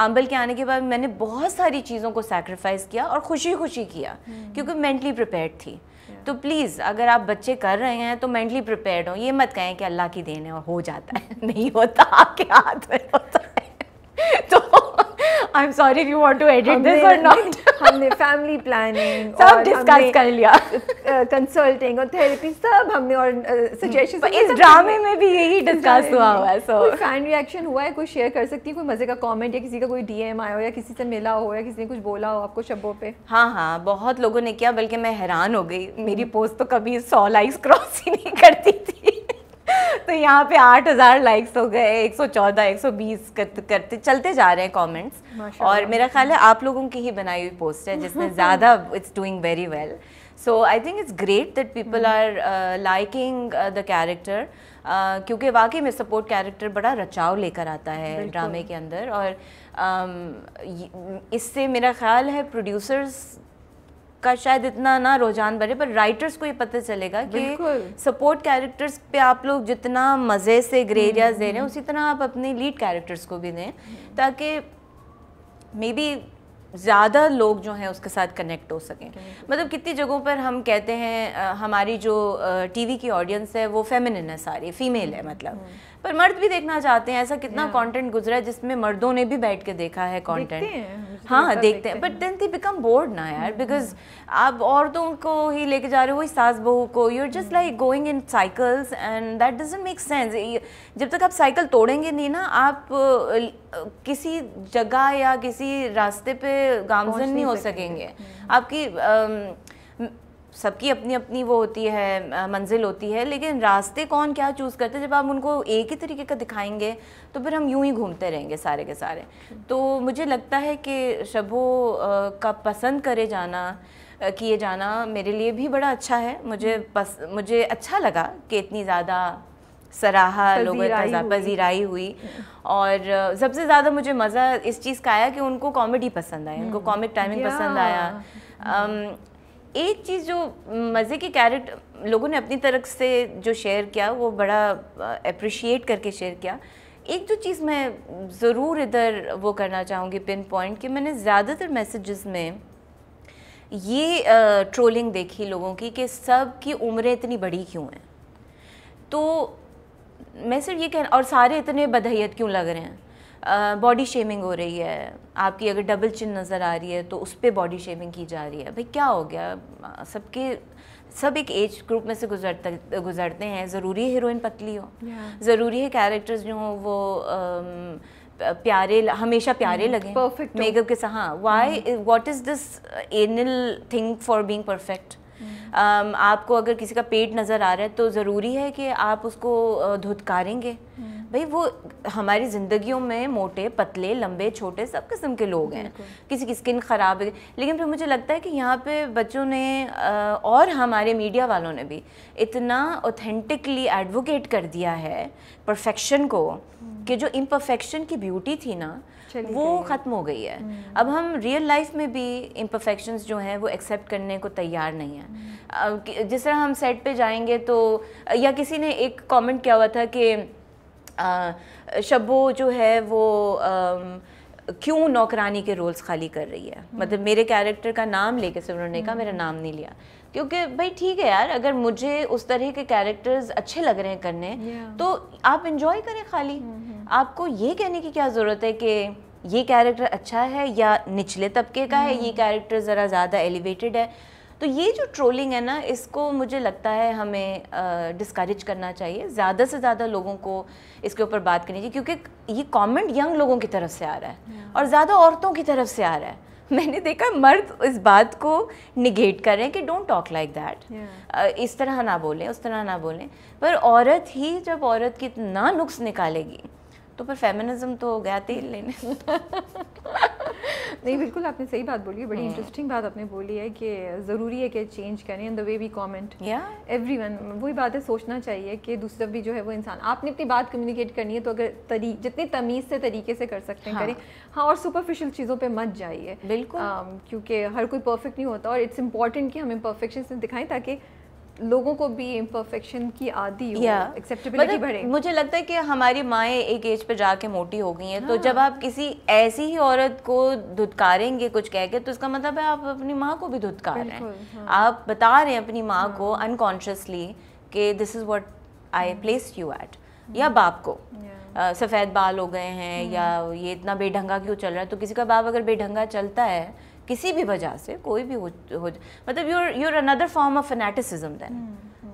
आम्बल के आने के बाद मैंने बहुत सारी चीज़ों को सेक्रीफाइस किया और खुशी खुशी किया hmm. क्योंकि मेंटली प्रिपेयर थी तो प्लीज़ अगर आप बच्चे कर रहे हैं तो मेंटली प्रिपेयर्ड हो ये मत कहें कि अल्लाह की देन है और हो जाता है नहीं होता आपके हाथ में होता है तो I am sorry you want to edit this or not. हमने family planning सब discuss कर लिया Consulting और therapy सब हमने और suggestions. इस drama में भी यही discuss हुआ हुआ है सो fan reaction हुआ है कोई share कर सकती है कोई मज़े का comment या किसी का कोई DM आया हो या किसी से मिला हो या किसी ने कुछ बोला हो आपको शब्दों पे हाँ हाँ बहुत लोगों ने किया बल्कि मैं हैरान हो गई मेरी post तो कभी सौ likes cross ही नहीं करती थी तो यहाँ पे 8000 लाइक्स हो गए 114 120 करते करते चलते जा रहे हैं कमेंट्स और मेरा ख्याल है आप लोगों की ही बनाई हुई पोस्ट है जिसमें ज़्यादा it's doing very well so I think it's great that people are liking the character क्योंकि वाकई में सपोर्ट कैरेक्टर बड़ा रचाव लेकर आता है ड्रामे के अंदर और um, इससे मेरा ख्याल है प्रोड्यूसर्स का शायद इतना ना रुझान बढ़े पर राइटर्स को ये पता चलेगा कि सपोर्ट कैरेक्टर्स पे आप लोग जितना मज़े से ग्रे हम्म, एरियाज दे रहे हैं हम्म। उसी तरह आप अपने लीड कैरेक्टर्स को भी दें ताकि मे बी ज़्यादा लोग जो हैं उसके साथ कनेक्ट हो सकें मतलब कितनी जगहों पर हम कहते हैं हमारी जो टीवी की ऑडियंस है वो फेमिनिन है सारी फीमेल है मतलब हम्म। पर मर्द भी देखना चाहते हैं ऐसा कितना कंटेंट गुजरा है जिसमें मर्दों ने भी बैठ के देखा है कंटेंट हाँ देखते हैं but then they become bored ना यार बिकॉज हम्म, हम्म। आप औरतों को ही लेके जा रहे हो वही सास बहू को you are just like going in cycles and that doesn't make sense जब तक आप साइकिल तोड़ेंगे नहीं ना आप किसी जगह या किसी रास्ते पे गामजन नहीं हो सकेंगे हम्म। आपकी सबकी अपनी अपनी वो होती है मंजिल होती है लेकिन रास्ते कौन क्या चूज़ करते हैं जब आप उनको एक ही तरीके का दिखाएंगे तो फिर हम यूं ही घूमते रहेंगे सारे के सारे तो मुझे लगता है कि शबो का पसंद करे जाना किए जाना मेरे लिए भी बड़ा अच्छा है मुझे पस, मुझे अच्छा लगा कि इतनी ज़्यादा सराहा लोगों का पजीराई हुई और सबसे ज़्यादा मुझे मज़ा इस चीज़ का आया कि उनको कॉमेडी पसंद आई उनको हम्म। कॉमिक टाइमिंग पसंद आया एक चीज़ जो मज़े के कैरेक्टर लोगों ने अपनी तरफ से जो शेयर किया वो बड़ा अप्रिशिएट करके शेयर किया एक जो चीज़ मैं ज़रूर इधर वो करना चाहूँगी पिन पॉइंट कि मैंने ज़्यादातर मैसेजेस में ये ट्रोलिंग देखी लोगों की कि सब की उम्रें इतनी बड़ी क्यों हैं तो मैं सिर्फ ये कह और सारे इतने बदहियत क्यों लग रहे हैं बॉडी शेमिंग हो रही है आपकी अगर डबल चिन नज़र आ रही है तो उस पर बॉडी शेमिंग की जा रही है भाई क्या हो गया सबके सब एक एज ग्रुप में से गुजरते गुजरते हैं ज़रूरी है हीरोइन पतली हो yeah. ज़रूरी है कैरेक्टर्स जो हों वो प्यारे हमेशा प्यारे लगे परफेक्ट मेकअप के साथ हाँ why what is this anal thing for being perfect um, आपको अगर किसी का पेट नज़र आ रहा है तो ज़रूरी है कि आप उसको धुतकारेंगे हम्म। भाई वो हमारी ज़िंदगियों में मोटे पतले लंबे छोटे सब किस्म के लोग हैं किसी की स्किन ख़राब है लेकिन फिर मुझे लगता है कि यहाँ पे बच्चों ने और हमारे मीडिया वालों ने भी इतना ऑथेंटिकली एडवोकेट कर दिया है परफेक्शन को हम्म। कि जो इम्परफेक्शन की ब्यूटी थी ना वो ख़त्म हो गई है हम्म। अब हम रियल लाइफ में भी इम्परफेक्शन जो हैं वो एक्सेप्ट करने को तैयार नहीं है हम्म। जिस तरह हम सेट पे जाएंगे तो या किसी ने एक कमेंट किया हुआ था कि शब्बो जो है वो आ, क्यों नौकरानी के रोल्स खाली कर रही है हम्म। मतलब मेरे कैरेक्टर का नाम लेके सिर्फ उन्होंने कहा हम्म। मेरा नाम नहीं लिया क्योंकि भाई ठीक है यार अगर मुझे उस तरह के कैरेक्टर्स अच्छे लग रहे हैं करने तो आप इन्जॉय करें खाली हम्म, आपको ये कहने की क्या ज़रूरत है कि ये कैरेक्टर अच्छा है या निचले तबके का है ये कैरेक्टर ज़रा ज़्यादा एलिवेटेड है तो ये जो ट्रोलिंग है ना इसको मुझे लगता है हमें डिस्करेज करना चाहिए ज़्यादा से ज़्यादा लोगों को इसके ऊपर बात करनी चाहिए क्योंकि ये कमेंट यंग लोगों की तरफ से आ रहा है और ज़्यादा औरतों की तरफ से आ रहा है मैंने देखा मर्द इस बात को निगेट कर रहे हैं कि डोंट टॉक लाइक दैट इस तरह ना बोलें उस तरह ना बोलें पर औरत ही जब औरत की इतना नुक्स निकालेगी तो फिर फेमिनिज्म तो गया तेल लेने नहीं बिल्कुल आपने सही बात बोली है बड़ी इंटरेस्टिंग हम्म। बात आपने बोली है कि ज़रूरी है कि चेंज करें in the way we comment everyone वही बात है सोचना चाहिए कि दूसरा भी जो है वो इंसान आपने अपनी बात कम्युनिकेट करनी है तो अगर तरी जितनी तमीज़ से तरीके से कर सकते हैं हाँ। करें हाँ और सुपरफिशियल चीज़ों पर मत जाइए बिल्कुल क्योंकि हर कोई परफेक्ट नहीं होता और इट्स इंपॉर्टेंट कि हमें परफेक्शन दिखाएं ताकि लोगों को भी इम्परफेक्शन की आदि हो एक्सेप्टेबिलिटी मतलब बढ़े मुझे लगता है कि हमारी माएँ एक एज पर जाके मोटी हो गई हैं तो हाँ। जब आप किसी ऐसी ही औरत को धुतकारेंगे कुछ कह के तो इसका मतलब है आप अपनी माँ को भी धुतकार रहे हैं हाँ। आप बता रहे हैं अपनी माँ को अनकॉन्शियसली हाँ। कि this is what I place you at या बाप को सफ़ेद बाल हो गए हैं या ये इतना बेढंगा क्यों चल रहा है तो किसी का बाप अगर बेढंगा चलता है किसी भी वजह से कोई भी हो, हो मतलब your your another form of fanaticism than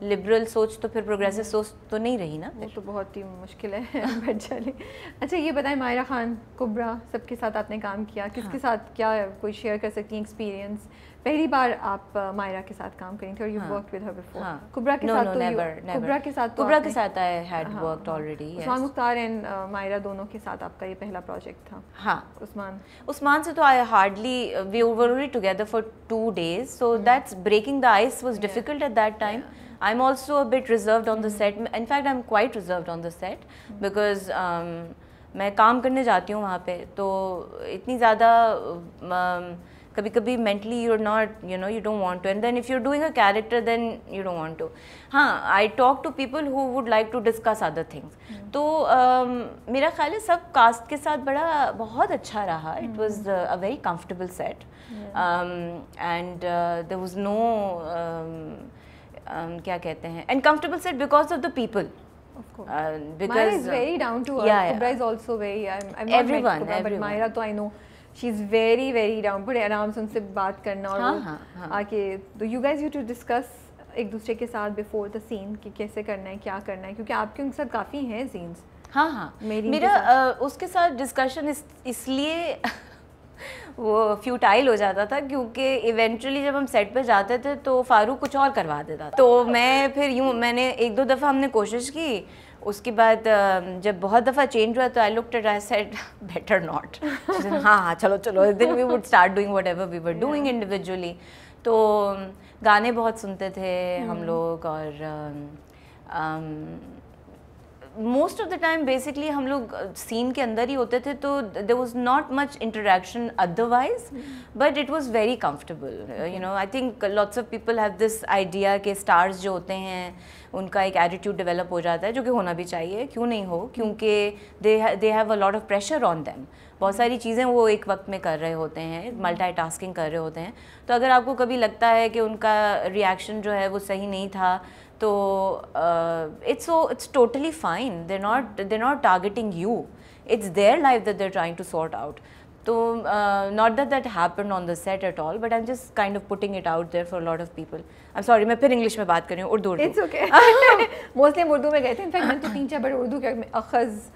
liberal सोच तो फिर प्रोग्रेसिव सोच तो नहीं रही ना वो तो बहुत ही मुश्किल है चले अच्छा ये बताएं मायरा खान कुबरा सबके साथ आपने काम किया हाँ। किसके हाँ. साथ क्या कोई शेयर कर सकती हैं एक्सपीरियंस पहली बार आप मायरा के साथ काम करेंगे और you work with her before Kubra के साथ no, तो कुबरा के साथ तो कुबरा के साथ I had worked already Usman Mukhtar and Maira दोनों के साथ आपका ये पहला प्रोजेक्ट था हां उस्मान उस्मान से तो I hardly we were only together for 2 days so that's breaking the ice was difficult at that time I'm also a bit reserved on the mm-hmm. set. In fact, I'm quite reserved on the set because um, मैं काम करने जाती हूँ वहाँ पे तो इतनी ज़्यादा कभी-कभी mentally you're not you know you don't want to and then if you're doing a character then you don't want to हाँ I talk to people who would like to discuss other things mm-hmm. तो um, मेरा ख्याल है सब cast के साथ बड़ा बहुत अच्छा रहा it mm-hmm. was a very comfortable set um, and uh, there was no um, क्या कहते हैं and comfortable set because of the people She is uh, very down to is very. I'm, but आराम से उनसे बात करना और आके तो you guys you two discuss एक दूसरे के साथ बिफोर द सीन कि कैसे करना है क्या करना है क्योंकि आपके उनके साथ काफ़ी हैं सीन्स हाँ हाँ मेरी मेरा उसके साथ डिस्कशन इसलिए वो फ्यूटाइल हो जाता था क्योंकि इवेंचुअली जब हम सेट पे जाते थे तो फारूक कुछ और करवा देता तो मैं फिर यूँ मैंने एक दो दफ़ा हमने कोशिश की उसके बाद जब बहुत दफ़ा चेंज हुआ तो I look at I set better not हाँ हाँ चलो चलो then we would start doing whatever we were doing individually तो गाने बहुत सुनते थे हम hmm. लोग और um, most of the time basically हम लोग सीन के अंदर ही होते थे तो there was not much interaction otherwise but it was very comfortable you know I think lots of people have this idea के स्टार्स जो होते हैं उनका एक एटीट्यूड डेवलप हो जाता है जो कि होना भी चाहिए क्यों नहीं हो क्योंकि they have a lot of pressure on them बहुत सारी चीज़ें वो एक वक्त में कर रहे होते हैं मल्टीटास्किंग hmm. कर रहे होते हैं तो अगर आपको कभी लगता है कि उनका रिएक्शन जो है वो सही नहीं था So uh, it's so it's totally fine. They're not they're not targeting you. It's their life that they're trying to sort out. So uh, not that that happened on the set at all, but I'm just kind of putting it out there for a lot of people. I'm sorry, मैं फिर English in बात कर रही हूँ Urdu Urdu. It's okay. Mostly हम Urdu में गए In fact मैंने तो तीन चार बार Urdu किया. अखज़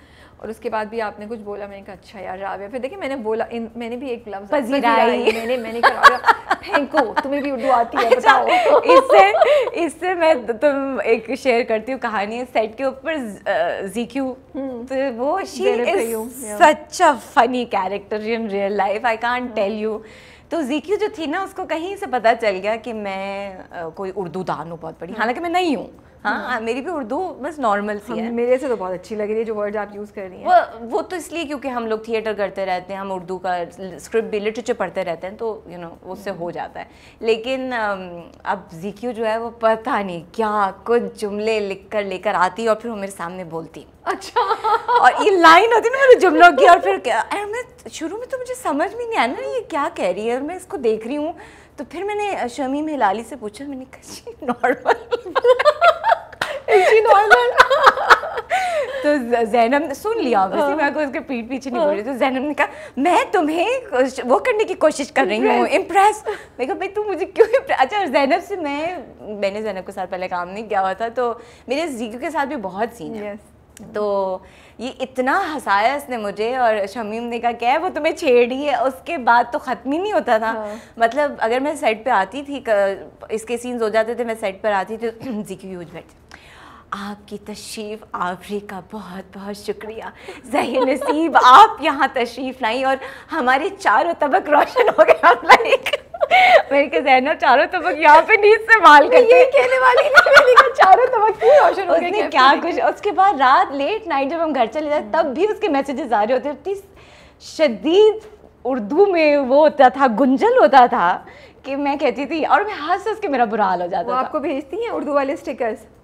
और उसके बाद भी आपने कुछ बोला मैंने कहा अच्छा यार राविया फिर देखिए मैंने बोला इन मैंने भी एक लफ्ज पजीराई मैंने मैंने कहा फेंको तुम्हें भी उर्दू आती है अच्छा, बताओ इससे इससे मैं तुम एक शेयर करती हूँ कहानी सेट के ऊपर जीक्यू हम्म। तो वो she is such a funny character in real life I can't tell you तो जीक्यू जो थी ना उसको कहीं से पता चल गया कि मैं कोई उर्दू दान हूँ बहुत बड़ी हम्म। हालांकि मैं नहीं हूँ हाँ, हाँ मेरी भी उर्दू बस नॉर्मल सी है मेरे से तो बहुत अच्छी लग रही है जो वर्ड आप यूज़ कर रही हैं वो वो तो इसलिए क्योंकि हम लोग थिएटर करते रहते हैं हम उर्दू का स्क्रिप्ट भी लिटरेचर पढ़ते रहते हैं तो यू नो उससे हो जाता है लेकिन अब जीक्यू जो है वो पता नहीं क्या कुछ जुमले लिख कर लेकर आती और फिर वो मेरे सामने बोलती अच्छा और ये लाइन होती ना मेरे जुमलों की और फिर मैं शुरू में तो मुझे समझ में नहीं आया ना ये क्या कह रही है और मैं इसको देख रही हूँ तो फिर मैंने शमीम हिलाली से पूछा मैंने कहा नॉर्मल नॉर्मल तो जैनम सुन लिया वैसे हाँ। मैं को उसके पीठ पीछे नहीं हाँ। बोल रही तो जैनम ने कहा मैं तुम्हें वो करने की कोशिश कर रही हूँ इम्प्रेस मैं कहा भाई तू मुझे क्यों अच्छा जैनब से मैं मैंने जैनब के साथ पहले काम नहीं किया हुआ था तो मेरे जीके के साथ भी बहुत सीन है yes. तो ये इतना हंसाया इसने मुझे और शमीम ने कहा क्या है वो तुम्हें छेड़ ही है उसके बाद तो ख़त्म ही नहीं होता था हाँ। मतलब अगर मैं सेट पे आती थी इसके सीन्स हो जाते थे मैं सेट पर आती थी तो जी की यूज बैठ आपकी तशरीफ़ आवरी का बहुत बहुत शुक्रिया जही नसीब आप यहाँ तशरीफ़ लाई और हमारे चारों तबक रोशन हो गया लाइक मेरे के जहनों चारों तबक यहाँ पे नीच से माल कर ये कहने वाली उसने क्या कुछ उसके बाद रात लेट नाइट जब हम घर चले जाते तब भी उसके मैसेजेस आ रहे होते इतनी शदीद उर्दू में वो होता था गुंजल होता था कि मैं कहती थी और मैं हंस हंस के मेरा बुरा हाल हो जाता था आपको भेजती हैं उर्दू वाले स्टिकर्स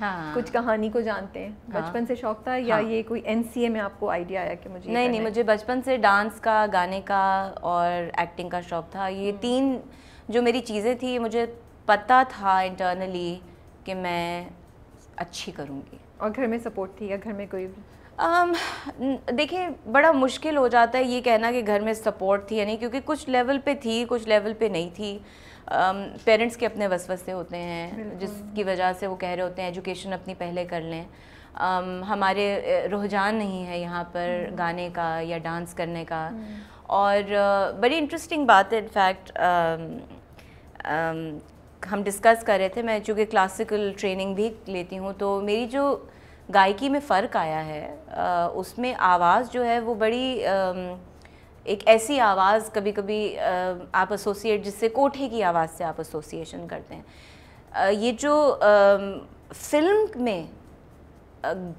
हाँ। कुछ कहानी को जानते हैं हाँ। बचपन से शौक था या हाँ। ये कोई एन में आपको आइडिया आया कि मुझे नहीं नहीं मुझे बचपन से डांस का गाने का और एक्टिंग का शौक था ये हम्म। तीन जो मेरी चीज़ें थी मुझे पता था इंटरनली कि मैं अच्छी करूँगी और घर में सपोर्ट थी या घर में कोई um, देखिए बड़ा मुश्किल हो जाता है ये कहना कि घर में सपोर्ट थी यानी क्योंकि कुछ लेवल पे थी कुछ लेवल पे नहीं थी पेरेंट्स के अपने वसवसे होते हैं जिसकी वजह से वो कह रहे होते हैं एजुकेशन अपनी पहले कर लें um, हमारे रुझान नहीं है यहाँ पर हम्म। गाने का या डांस करने का हम्म। और uh, बड़ी इंटरेस्टिंग बात है इनफैक्ट um, um, हम डिस्कस कर रहे थे मैं चूँकि क्लासिकल ट्रेनिंग भी लेती हूँ तो मेरी जो गायकी में फ़र्क आया है uh, उसमें आवाज़ जो है वो बड़ी एक ऐसी आवाज़ कभी कभी आप एसोसिएट जिससे कोठे की आवाज़ से आप एसोसिएशन करते हैं ये जो फिल्म में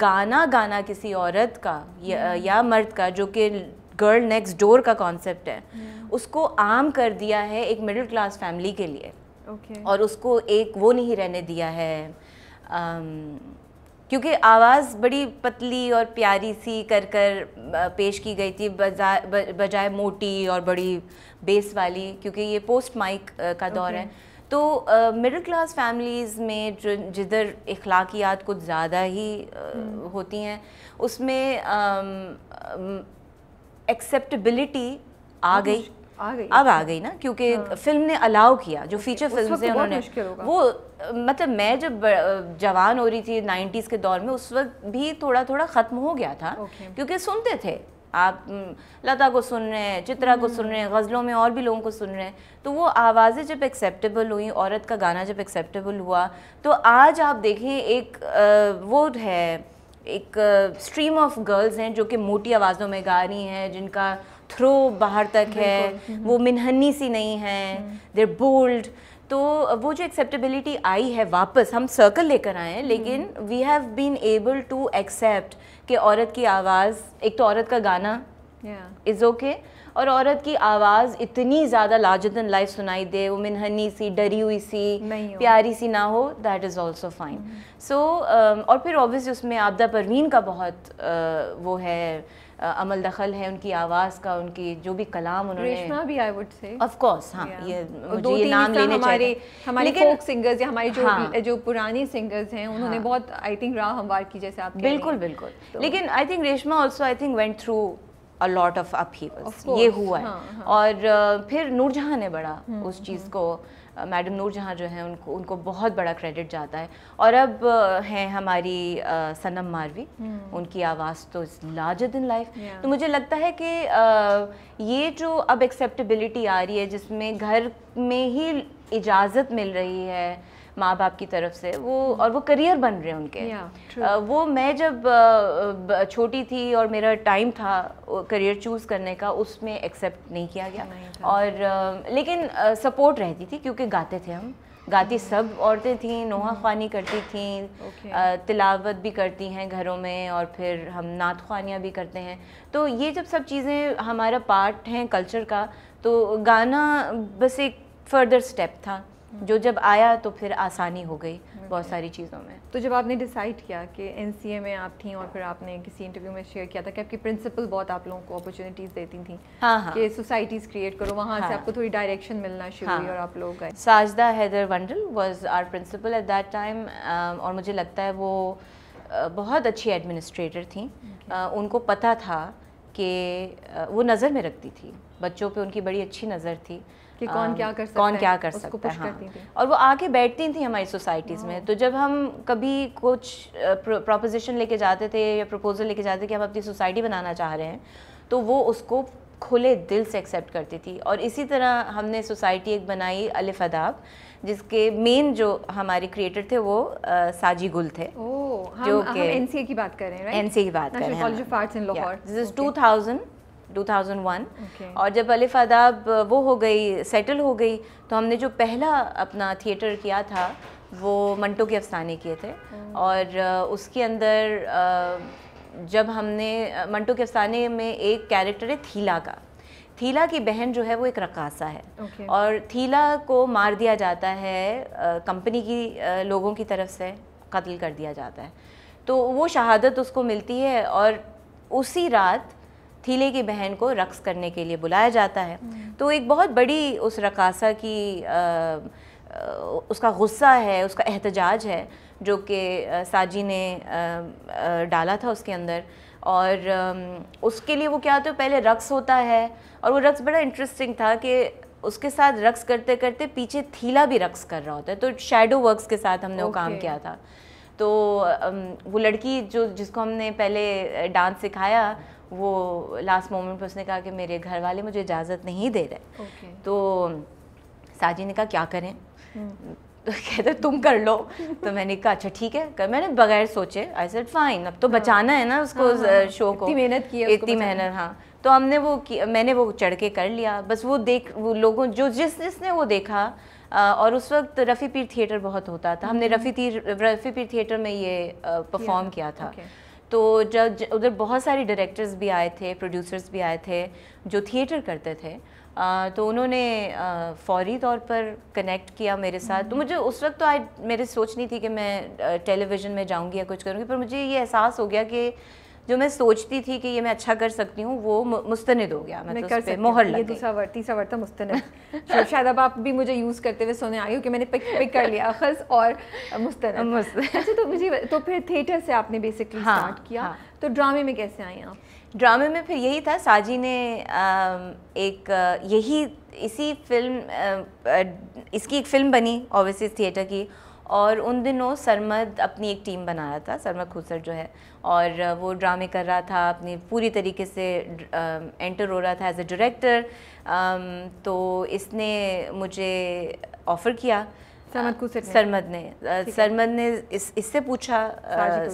गाना गाना किसी औरत का या, हम्म। मर्द का जो कि गर्ल नेक्स्ट डोर का कॉन्सेप्ट है हम्म। उसको आम कर दिया है एक मिडिल क्लास फैमिली के लिए okay. और उसको एक वो नहीं रहने दिया है आम, क्योंकि आवाज़ बड़ी पतली और प्यारी सी कर कर पेश की गई थी बजाय मोटी और बड़ी बेस वाली क्योंकि ये पोस्ट माइक का दौर okay. है तो मिडिल क्लास फैमिलीज़ में जो जिधर अखलाकियात कुछ ज़्यादा ही आ, hmm. होती हैं उसमें एक्सेप्टेबिलिटी आ गई आ गई अब आ गई ना क्योंकि फिल्म हाँ। ने अलाउ किया जो फीचर फिल्म हैं उन्होंने वो मतलब मैं जब जवान हो रही थी नाइन्टीज़ के दौर में उस वक्त भी थोड़ा थोड़ा ख़त्म हो गया था okay. क्योंकि सुनते थे आप लता को सुन रहे हैं चित्रा को सुन रहे हैं हम्म। गज़लों में और भी लोगों को सुन रहे हैं तो वो आवाज़ें जब एक्सेप्टेबल हुई औरत का गाना जब एक्सेप्टेबल हुआ तो आज आप देखें एक आ, वो है एक स्ट्रीम ऑफ गर्ल्स हैं जो कि मोटी आवाज़ों में गा रही हैं जिनका थ्रो बाहर तक है हम्म। वो मिनहनी सी नहीं है देर बोल्ड तो वो जो एक्सेप्टेबिलिटी आई है वापस हम सर्कल लेकर आए हैं हम्म। लेकिन we have been able to accept कि औरत की आवाज़ एक तो औरत का गाना इज़ yeah. ओके okay, और औरत की आवाज़ इतनी ज़्यादा लार्जर लाइफ सुनाई दे वो मिनहनी सी डरी हुई सी प्यारी सी ना हो that is also fine so और फिर ऑब्वियसली उसमें आपदा परवीन का बहुत uh, वो है अमल दखल है उनकी आवाज़ का उनकी जो भी कलाम उन्होंने रेशमा भी I would say of course हाँ ये मुझे दो ये नाम लेने हमारे हमारे फोक सिंगर्स या हमारे जो हाँ, जो पुरानी सिंगर्स हैं उन्होंने हाँ, बहुत आई थिंक राह हमवार की जैसे आप बिल्कुल बिल्कुल तो, लेकिन I think Reshma also I think went through a lot of upheavals ये हुआ है हाँ, हाँ। और फिर नूरजहाँ ने बड़ा हम्म, उस चीज़ हम्म। को मैडम नूर जहाँ जो हैं उनको उनको बहुत बड़ा क्रेडिट जाता है और अब हैं हमारी सनम मारवी हम्म। उनकी आवाज़ तो लार्जर दिन लाइफ तो मुझे लगता है कि ये जो अब एक्सेप्टेबिलिटी आ रही है जिसमें घर में ही इजाज़त मिल रही है माँ बाप की तरफ से वो और वो करियर बन रहे हैं उनके yeah, uh, वो मैं जब छोटी थी और मेरा टाइम था करियर चूज़ करने का उसमें एक्सेप्ट नहीं किया गया नहीं और लेकिन सपोर्ट रहती थी क्योंकि गाते थे हम गाती hmm. सब औरतें थीं hmm. नोहा खानी करती थीं okay. तिलावत भी करती हैं घरों में और फिर हम नात खानियाँ भी करते हैं तो ये जब सब चीज़ें हमारा पार्ट हैं कल्चर का तो गाना बस एक फर्दर स्टेप था जो जब आया तो फिर आसानी हो गई बहुत सारी चीज़ों में तो जब आपने डिसाइड किया कि एन में आप थी और फिर आपने किसी इंटरव्यू में शेयर किया था कि आपकी प्रिंसिपल बहुत आप लोगों को अपॉर्चुनिटीज़ देती थी हाँ हाँ कि सोसाइटीज़ क्रिएट करो वहाँ हाँ, से आपको थोड़ी डायरेक्शन मिलना शुरू हाँ, हुई और आप लोग गए साजदा हैदर वंडल was our principal at that time और मुझे लगता है वो बहुत अच्छी एडमिनिस्ट्रेटर थी उनको पता था कि वो नज़र में रखती थी बच्चों पे उनकी बड़ी अच्छी नज़र थी कि कौन क्या कर सकता कौन क्या कर सकता है हाँ और वो आके बैठती थी हमारी सोसाइटीज़ में हाँ। तो जब हम कभी कुछ प्रोपोजिशन लेके जाते थे या प्रपोजल लेके जाते थे कि हम अपनी सोसाइटी बनाना चाह रहे हैं तो वो उसको खुले दिल से एक्सेप्ट करती थी और इसी तरह हमने सोसाइटी एक बनाई अलिफ अदाब जिसके मेन जो हमारे क्रिएटर थे वो आ, साजी गुल थे ओ, हम, जो हम की बात कर रहे हैं एनसीए की बात कर रहे हैं college of arts in Lahore this is 2001 और जब अलिफ आदाब वो हो गई सेटल हो गई तो हमने जो पहला अपना थिएटर किया था वो मंटो के अफसाने किए थे और उसके अंदर जब हमने मंटो के अफसाने में एक कैरेक्टर है थीला का थीला की बहन जो है वो एक रकासा है okay. और थीला को मार दिया जाता है कंपनी की आ, लोगों की तरफ से कत्ल कर दिया जाता है तो वो शहादत उसको मिलती है और उसी रात थीले की बहन को रक्स करने के लिए बुलाया जाता है तो एक बहुत बड़ी उस रकासा की आ, आ, उसका गुस्सा है उसका एहतजाज है जो कि साजी ने आ, डाला था उसके अंदर और उसके लिए वो क्या होता तो है पहले रक्स होता है और वो रक्स बड़ा इंटरेस्टिंग था कि उसके साथ रक्स करते करते पीछे थीला भी रक्स कर रहा होता है तो शेडो वर्क्स के साथ हमने okay. वो काम किया था तो वो लड़की जो जिसको हमने पहले डांस सिखाया वो लास्ट मोमेंट पर उसने कहा कि मेरे घर वाले मुझे इजाज़त नहीं दे रहे okay. तो साजी ने कहा क्या करें hmm. तो कहते तुम कर लो तो मैंने कहा अच्छा ठीक है कर मैंने बगैर सोचे आई सेड फाइन अब तो हाँ, बचाना है ना हाँ, उसको हाँ, हाँ, शो को इतनी मेहनत की इतनी मेहनत हाँ तो हमने वो मैंने वो चढ़ के कर लिया बस वो देख वो लोगों जो जिस जिसने वो देखा और उस वक्त रफ़ी पीर थिएटर बहुत होता था हमने रफ़ी hmm. रफ़ी पीर थिएटर में ये परफॉर्म किया था तो जब उधर बहुत सारे डायरेक्टर्स भी आए थे प्रोड्यूसर्स भी आए थे जो थिएटर करते थे आ, तो उन्होंने फौरी तौर पर कनेक्ट किया मेरे साथ तो हम्म। मुझे उस वक्त तो आई मेरे सोच नहीं थी कि मैं टेलीविज़न में जाऊंगी या कुछ करूंगी पर मुझे ये एहसास हो गया कि जो मैं सोचती थी कि ये मैं अच्छा कर सकती हूँ वो मुस्तनद हो गया मतलब कर मोहर ये दूसरा वर्ड तीसरा वर्ड था मुस्तनद शायद अब आप भी मुझे यूज़ करते हुए सुने आई हो कि मैंने पिक पिक कर लिया अखज और मुस्तनद अच्छा तो मुझे तो फिर थिएटर से आपने बेसिकली स्टार्ट हाँ, किया हाँ। तो ड्रामे में कैसे आए आप ड्रामे में फिर यही था साजी ने एक यही इसी फिल्म इसकी एक फ़िल्म बनी ओवरसीज थिएटर की और उन दिनों सरमद अपनी एक टीम बना रहा था सरमद खुसर जो है और वो ड्रामे कर रहा था अपनी पूरी तरीके से एंटर हो रहा था एज ए डायरेक्टर तो इसने मुझे ऑफ़र किया हाँ। सरमद ने सरमद ने सरमद ने इस इससे पूछा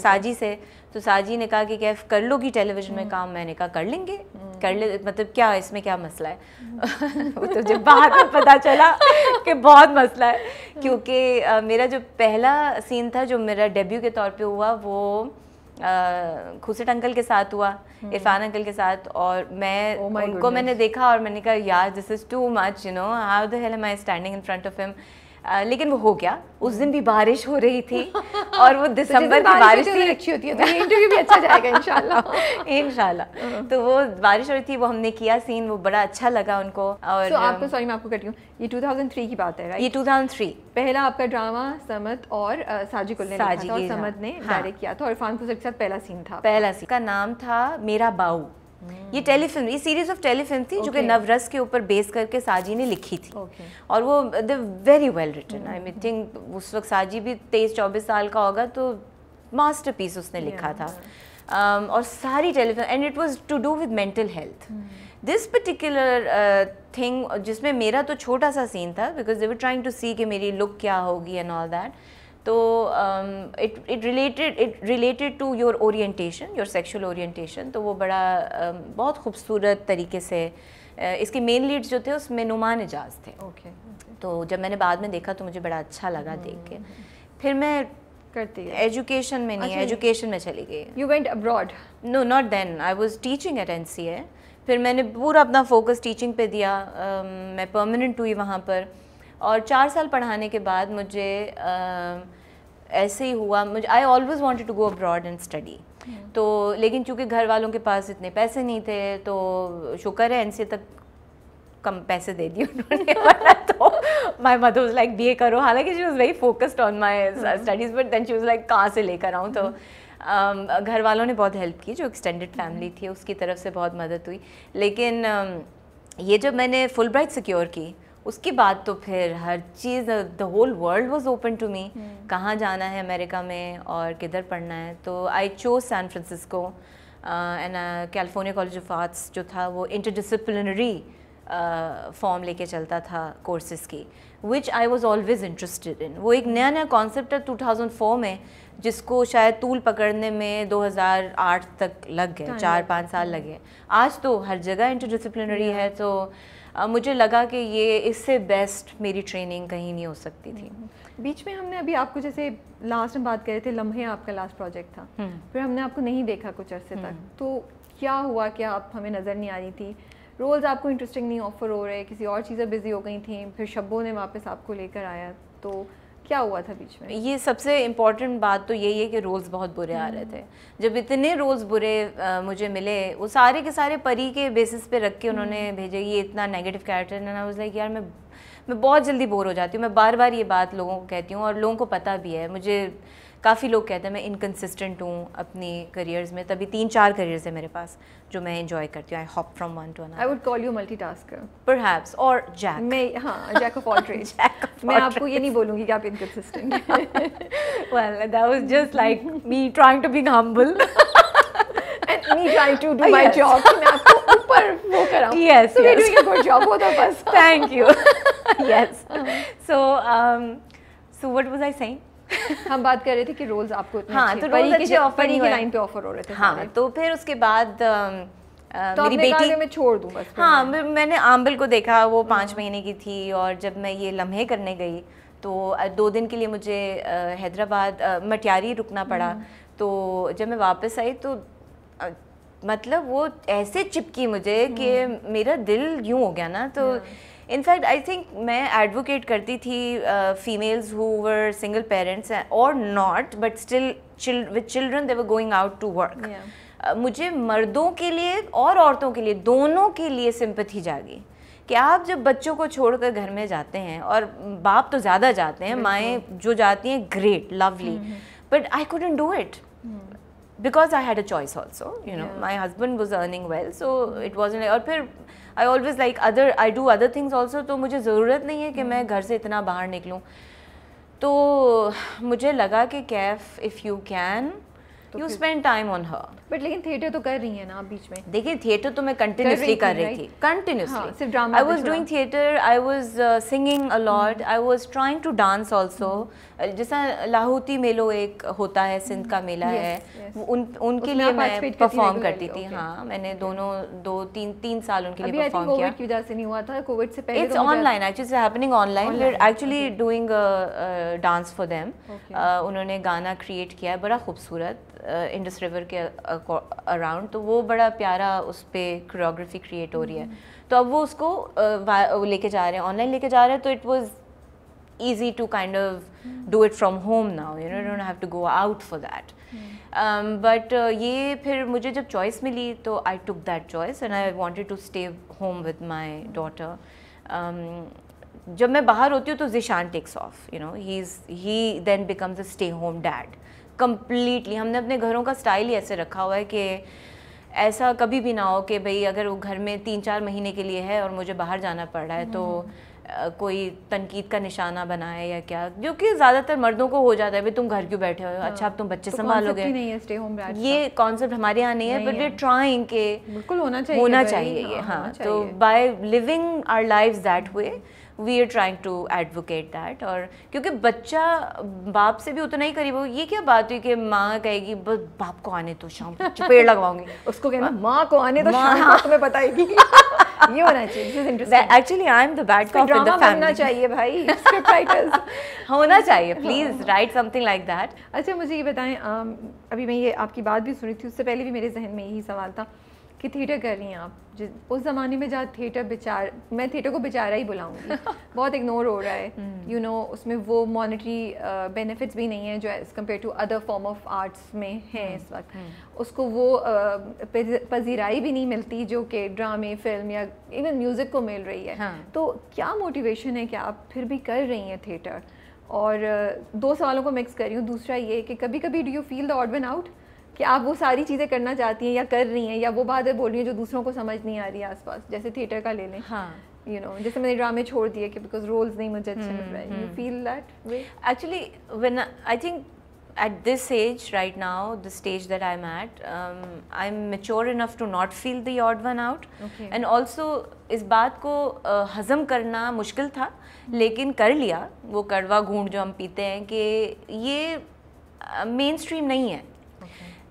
साजी, से तो साजी ने कहा कि क्या कर लोगी टेलीविजन में हम्म। काम मैंने कहा कर लेंगे हम्म। कर ले मतलब क्या इसमें क्या मसला है हम्म। वो तो जब बाद में पता चला कि बहुत मसला है क्योंकि मेरा जो पहला सीन था जो मेरा डेब्यू के तौर पे हुआ वो खुसट अंकल के साथ हुआ इरफान अंकल के साथ और मैं oh उनको मैंने देखा और मैंने कहा यार this is too much you know how the hell am I standing in front of him ah, लेकिन वो हो गया उस दिन भी बारिश हो रही थी तो और वो दिसंबर की बारिश थी अच्छी होती है तो इंटरव्यू भी अच्छा जाएगा इंशाल्लाह इंशाल्लाह हाँ। तो वो बारिश हो रही थी वो हमने किया सीन वो बड़ा अच्छा लगा उनको और so, आपको तो, सॉरी मैं आपको कटी हूँ ये 2003 की बात है ये 2003 पहला आपका ड्रामा समत और साजिक ने साजिक समत ने डायरेक्ट हाँ। किया था और इरफान खुसर के साथ पहला सीन था पहला सीन का नाम था मेरा बाऊ ये टेलीफिल्म ये सीरीज ऑफ टेलीफिल्म थी okay. जो कि नवरस के ऊपर बेस करके साजी ने लिखी थी okay. और वो the very well written I mean think उस वक्त साजी भी तेईस चौबीस साल का होगा तो मास्टरपीस उसने yeah. लिखा था um, और सारी telefilm and it was to do with mental health this particular thing जिसमें मेरा तो छोटा सा सीन था because they were trying to see कि मेरी लुक क्या होगी एंड ऑल दैट तो it it related it related to your orientation your sexual orientation तो वो बड़ा um, बहुत खूबसूरत तरीके से uh, इसके मेन लीड्स जो थे उसमें नुमान एजाज थे ओके okay. तो जब मैंने बाद में देखा तो मुझे बड़ा अच्छा लगा hmm. देख के hmm. फिर मैं करती है एजुकेशन में नहीं एजुकेशन अच्छा, में चली गई you went abroad no not then I was teaching at an फिर मैंने पूरा अपना फोकस टीचिंग पे दिया um, मैं परमानेंट हुई वहाँ पर और चार साल पढ़ाने के बाद मुझे ऐसे ही हुआ मुझे I always wanted to go abroad and study तो लेकिन चूंकि घर वालों के पास इतने पैसे नहीं थे तो शुक्र है एन तक कम पैसे दे दिए उन्होंने तो my mother was like B A करो हालांकि she was very focused on my studies but then she was like कहाँ से लेकर आऊँ तो घर वालों ने बहुत हेल्प की जो एक्सटेंडेड हम्म। फैमिली थी उसकी तरफ से बहुत मदद हुई लेकिन ये जब मैंने फुल ब्राइट सिक्योर की उसके बाद तो फिर हर चीज़ the whole world was open to me कहाँ जाना है अमेरिका में और किधर पढ़ना है तो I chose San Francisco and California college of arts जो था वो इंटरडिसिप्लिनरी फॉर्म uh, लेके चलता था कोर्सेज़ की which I was always interested in वो एक नया नया कॉन्सेप्ट है 2004 में जिसको शायद तूल पकड़ने में 2008 तक लग गए हाँ, चार पाँच साल लगे आज तो हर जगह इंटरडिसिप्लिनरी है तो मुझे लगा कि ये इससे बेस्ट मेरी ट्रेनिंग कहीं नहीं हो सकती थी बीच में हमने अभी आपको जैसे लास्ट में बात करे थे लम्हे आपका लास्ट प्रोजेक्ट था हम्म। फिर हमने आपको नहीं देखा कुछ अरसे तक हम्म। तो क्या हुआ क्या आप हमें नज़र नहीं आ रही थी रोल्स आपको इंटरेस्टिंग नहीं ऑफर हो रहे किसी और चीज़ें बिजी हो गई थी फिर शब्बों ने वापस आपको लेकर आया तो क्या हुआ था बीच में ये सबसे इम्पॉर्टेंट बात तो यही है कि रोल्स बहुत बुरे आ रहे थे हम्म। जब इतने रोल्स बुरे आ, मुझे मिले वो सारे के सारे परी के बेसिस पे रख के हम्म। उन्होंने भेजे ये इतना नेगेटिव कैरेक्टर है ना लाइक यार मैं मैं बहुत जल्दी बोर हो जाती हूँ मैं बार बार ये बात लोगों को कहती हूँ और लोगों को पता भी है मुझे काफ़ी लोग कहते हैं मैं इनकन्सिस्टेंट हूँ अपने करियर्स में तभी तीन चार करियर्स हैं मेरे पास जो मैं इन्जॉय करती हूँ I hop from one to I would call you multitask perhaps और जैक मैं हाँ जैक ऑफ ऑल ट्रेड्स मैं आपको ये नहीं बोलूँगी कि आप inconsistent well that was just like me trying to be humble me trying to do uh, my yes. job मैं आपको ऊपर वो कराऊं yes so yes. doing a good job both of us thank you yes uh -huh. so um so what was i saying हम बात कर रहे थे कि रोल्स आपको इतने हाँ तो परी के ऑफर की लाइन पे ऑफर हो रहे थे हाँ तो फिर उसके बाद Uh, तो मेरी बेटी मैं छोड़ दूँ बस हाँ मैंने आम्बल को देखा वो हाँ। पाँच महीने की थी और जब मैं ये लम्हे करने गई तो दो दिन के लिए मुझे हैदराबाद मटियारी रुकना पड़ा हम्म। तो जब मैं वापस आई तो मतलब वो ऐसे चिपकी मुझे कि हम्म। मेरा दिल यूँ हो गया ना तो इनफैक्ट आई थिंक मैं एडवोकेट करती थी females who were single parents और not but still with children they were going out to work मुझे मर्दों के लिए और औरतों के लिए दोनों के लिए सिंपथी जागी कि आप जब बच्चों को छोड़कर घर में जाते हैं और बाप तो ज़्यादा जाते हैं माएँ जो जाती हैं great lovely but I couldn't do it because I had a choice also, you know, yeah. my husband was earning well, so it wasn't like, और फिर I always like other, I do other things also, तो मुझे ज़रूरत नहीं है कि मैं घर से इतना बाहर निकलूँ तो मुझे लगा कि Kaif if you can you spend time on her but लेकिन थिएटर तो कर रही है ना बीच में देखिए थिएटर तो मैं कंटिन्यूसली कर रही थी कंटिन्यूसली हाँ, सिर्फ drama I was doing theatre I was singing a lot I was trying to dance also जैसा लाहौती मेलो एक होता है सिंध का मेला है उन उनके लिए मैं परफॉर्म करती थी हाँ मैंने दोनों दो तीन तीन साल उनके लिए परफॉर्म किया कोविड की वजह से नहीं हुआ था कोविड से पहले it's online actually happening online we are actually doing dance for them उन्होंने गाना क्रिएट किया है बड़ा खूबसूरत इंडस uh, रिवर के uh, अराउंड तो वो बड़ा प्यारा उस पर क्रियोग्राफी क्रिएट हो रही है हम्म। तो अब वो उसको लेके जा रहे हैं ऑनलाइन लेके जा रहे हैं तो it was easy to kind of do it from home now you know don't have to go out for that but ये फिर मुझे जब चॉइस मिली तो I took that choice and I wanted to stay home with my daughter जब मैं बाहर होती हूँ तो Zeeshan takes off you know he is he then becomes a stay home dad completely हमने अपने घरों का स्टाइल ही ऐसे रखा हुआ है कि ऐसा कभी भी ना हो कि भाई अगर वो घर में तीन चार महीने के लिए है और मुझे बाहर जाना पड़ रहा है तो हम्म। कोई तनकीद का निशाना बनाए या क्या जो कि ज़्यादातर मर्दों को हो जाता है भाई तुम घर क्यों बैठे हो अच्छा अब तुम बच्चे तो संभालोगे नहीं है स्टे होम ये कॉन्सेप्ट हमारे यहाँ नहीं है बट वी ट्राइंग के बिल्कुल होना चाहिए होना चाहिए ये हाँ, हाँ तो by living our life that way we are trying to advocate that और क्योंकि बच्चा बाप से भी उतना ही करीब हो ये क्या बात हुई कि माँ कहेगी बस बाप को आने तो शाम पेड़ लगवाऊंगी उसको कहना माँ को आने तो शाम तुम्हें बताएगी ये होना चाहिए actually I am the bad cop the family चाहिए भाई होना चाहिए please right something like that अच्छा मुझे ये बताएं अभी मैं ये आपकी बात भी सुनी थी उससे पहले भी मेरे जहन में यही सवाल था कि थिएटर कर रही हैं आप उस ज़माने में जहाँ थिएटर बेचार मैं थिएटर को बेचारा ही बुलाऊंगी बहुत इग्नोर हो रहा है you hmm. No you know, उसमें वो मॉनिटरी बेनिफिट्स uh, भी नहीं है जो as compared to other form of arts में हैं hmm. इस वक्त hmm. उसको वो uh, पजीराई भी नहीं मिलती जो कि ड्रामे फिल्म या इवन म्यूज़िक को मिल रही है हाँ। तो क्या मोटिवेशन है कि आप फिर भी कर रही हैं थिएटर और uh, दो सवालों को मिक्स कर रही हूँ दूसरा ये कि कभी कभी do you feel the odd one out कि आप वो सारी चीज़ें करना चाहती हैं या कर रही हैं या वो बातें बोल रही हैं जो दूसरों को समझ नहीं आ रही है आसपास जैसे थिएटर का ले लें हाँ यू नो जैसे मैंने ड्रामे छोड़ दिए कि बिकॉज रोल्स नहीं मुझे अच्छे मिल रहे you feel that way actually when I think at this age right now the stage that I am at I am mature enough to not feel the one one out and also इस बात को uh, हज़म करना मुश्किल था हम्म। लेकिन कर लिया वो कड़वा घूंढ जो हम पीते हैं कि ये मेन uh, स्ट्रीम नहीं है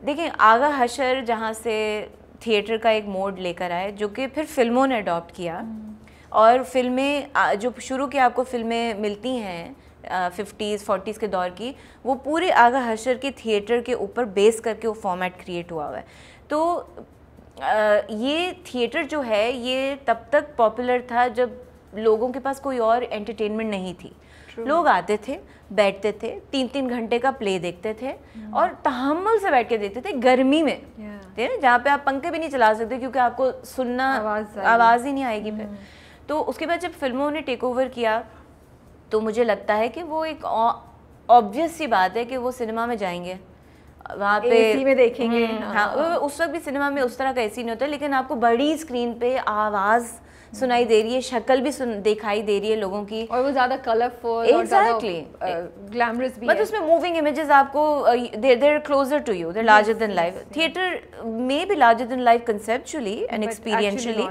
देखिए आगा हशर जहाँ से थिएटर का एक मोड लेकर आए जो कि फिर फिल्मों ने अडॉप्ट किया हम्म। और फिल्में जो शुरू की आपको फिल्में मिलती हैं फिफ्टीज़ फोर्टीज़ के दौर की वो पूरे आगा हशर के थिएटर के ऊपर बेस करके वो फॉर्मेट क्रिएट हुआ हुआ है तो आ, ये थिएटर जो है ये तब तक पॉपुलर था जब लोगों के पास कोई और एंटरटेनमेंट नहीं थी True. लोग आते थे बैठते थे तीन तीन घंटे का प्ले देखते थे और तहमुल से बैठ के देखते थे गर्मी में yeah. जहाँ पे आप पंखे भी नहीं चला सकते क्योंकि आपको सुनना आवाज़, आवाज़ ही नहीं आएगी फिर hmm. तो उसके बाद जब फिल्मों ने टेक ओवर किया तो मुझे लगता है कि वो एक ऑब्वियस सी बात है कि वो सिनेमा में जाएंगे वहाँ पे में देखेंगे hmm, हाँ, हाँ, हाँ उस वक्त भी सिनेमा में उस तरह का ऐसी नहीं होता लेकिन आपको बड़ी स्क्रीन पे आवाज़ सुनाई दे रही है शक्ल भी सुन दिखाई दे रही है लोगों की और वो ज्यादा कलरफुल एग्जैक्टली ग्लैमरस भी मतलब उसमें मूविंग इमेजेस आपको they're they're closer to you they're larger than life theatre may be larger than life conceptually and experientially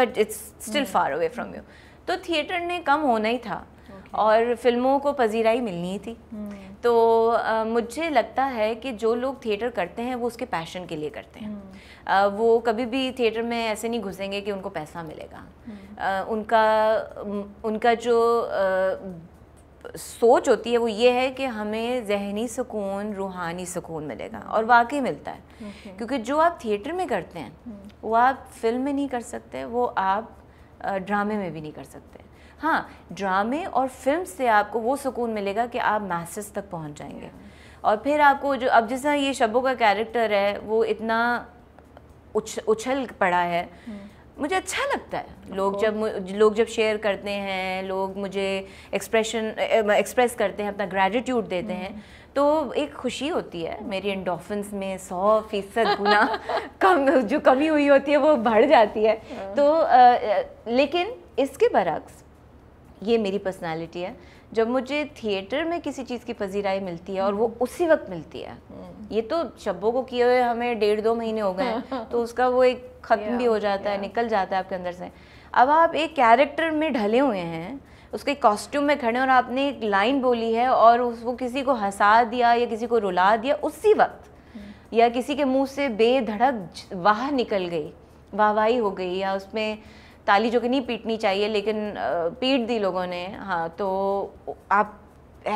but it's still far away from you तो थिएटर ने कम होना ही था और फिल्मों को पजीराई मिलनी ही थी hmm. तो आ, मुझे लगता है कि जो लोग थिएटर करते हैं वो उसके पैशन के लिए करते हैं आ, हम्म। वो कभी भी थिएटर में ऐसे नहीं घुसेंगे कि उनको पैसा मिलेगा आ, हम्म। उनका उनका जो सोच होती है वो ये है कि हमें जहनी सुकून रूहानी सुकून मिलेगा हम्म। और वाकई मिलता है okay. क्योंकि जो आप थिएटर में करते हैं वो आप फिल्म में नहीं कर सकते वो आप ड्रामे में भी नहीं कर सकते हाँ ड्रामे और फिल्म से आपको वो सुकून मिलेगा कि आप मैसेज तक पहुँच जाएंगे और फिर आपको जो अब जैसा ये शबों का कैरेक्टर है वो इतना उछ उछल पड़ा है hmm. मुझे अच्छा लगता है लोग जब लोग जब शेयर करते हैं लोग मुझे एक्सप्रेशन एक्सप्रेस करते हैं अपना ग्रेटिट्यूड देते हैं hmm. तो एक खुशी होती है hmm. मेरी एंडोफिन्स में सौ फीसद गुना कम जो कमी हुई होती है वो बढ़ जाती है तो आ, लेकिन इसके बरक्स ये मेरी पर्सनालिटी है जब मुझे थिएटर में किसी चीज़ की पजीराई मिलती है और वो हम्म। उसी वक्त मिलती है हम्म। ये तो शब्दों को किए हुए हमें डेढ़ दो महीने हो गए तो उसका वो एक ख़त्म भी हो जाता है निकल जाता है आपके अंदर से अब आप एक कैरेक्टर में ढले हुए हैं उसके कॉस्ट्यूम में खड़े और आपने एक लाइन बोली है और उस वो किसी को हंसा दिया या किसी को रुला दिया उसी वक्त हम्म। या किसी के मुंह से बेधड़क वाह निकल गई वाहवाही हो गई या उसमें ताली जो कि नहीं पीटनी चाहिए लेकिन पीट दी लोगों ने हाँ तो आप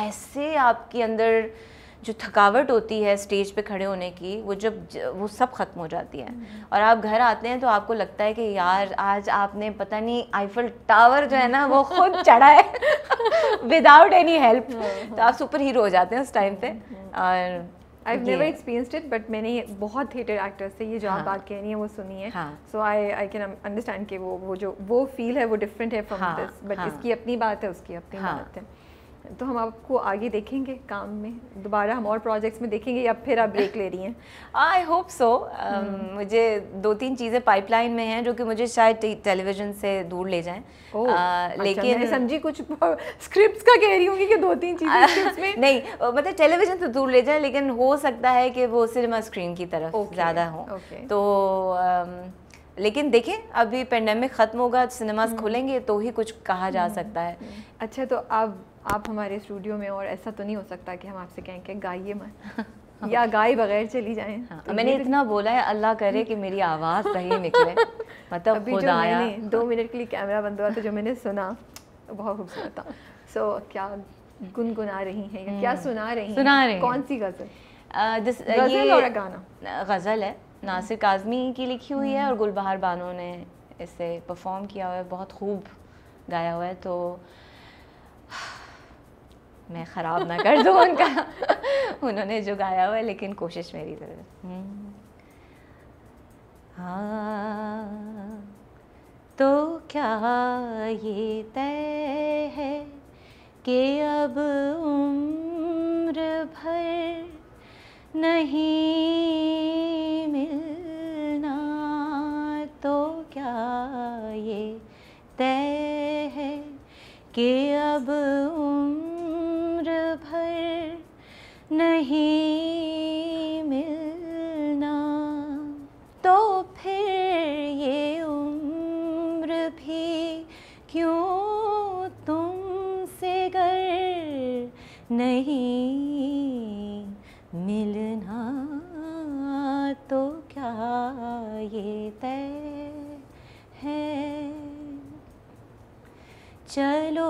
ऐसे आपके अंदर जो थकावट होती है स्टेज पे खड़े होने की वो जब वो सब ख़त्म हो जाती है हम्म। और आप घर आते हैं तो आपको लगता है कि यार आज आपने पता नहीं आईफल टावर जो है ना वो खुद चढ़ा है विदाउट एनी हेल्प तो आप सुपर हीरो हो जाते हैं उस टाइम पे हम्म, हम्म। और I never experienced it but मैंने बहुत थिएटर एक्टर्स से ये जो आप हाँ। बात कह रही हैं वो सुनी है सो आई आई कैन अंडरस्टैंड कि वो वो जो वो फील है वो डिफरेंट है फ्रॉम दिस बट इसकी अपनी बात है उसकी अपनी हाँ। बात है तो हम आपको आगे देखेंगे काम में दोबारा हम और प्रोजेक्ट्स में देखेंगे या फिर आप ब्रेक ले रही हैं आई होप सो मुझे दो तीन चीज़ें पाइपलाइन में हैं जो कि मुझे शायद टेलीविजन से दूर ले जाएं oh, uh, अच्छा, लेकिन अच्छा, समझी कुछ स्क्रिप्ट्स का कह रही होंगी कि दो तीन चीज़ें uh, में नहीं मतलब टेलीविजन से दूर ले जाएं लेकिन हो सकता है कि वो सिनेमा स्क्रीन की तरफ okay, ज़्यादा हो okay. तो uh, लेकिन देखें अभी पेंडेमिक ख़त्म होगा सिनेमास hmm. खुलेंगे तो ही कुछ कहा जा hmm. सकता है hmm. अच्छा तो आप आप हमारे स्टूडियो में और ऐसा तो नहीं हो सकता कि हम आपसे कहें कि गाइए मत हाँ। या गाय बगैर चली जाए हाँ, तो मैंने तो- इतना बोला है अल्लाह करे कि मेरी आवाज़ सही निकले मतलब अभी खुद आया दो मिनट के लिए कैमरा बंद हुआ तो जो मैंने सुना बहुत खूबसूरत था सो so, क्या गुनगुना रही हैं या क्या हम्म। सुना रही सुना रही कौन सी गज़ल गज़ल और गाना गज़ल है नासिर काजमी की लिखी हुई है हम्म। और गुलबहार बानो ने इसे परफॉर्म किया हुआ है बहुत खूब गाया हुआ है तो मैं ख़राब ना कर दूँ उनका उन्होंने जो गाया हुआ है लेकिन कोशिश मेरी ज़रूर हम्म। हाँ तो क्या ये तय है कि अब उम्र भर नहीं मिलना तो क्या ये तय है कि अब उम्र नहीं मिलना तो फिर ये उम्र भी क्यों तुमसे गर नहीं मिलना तो क्या ये तय है चलो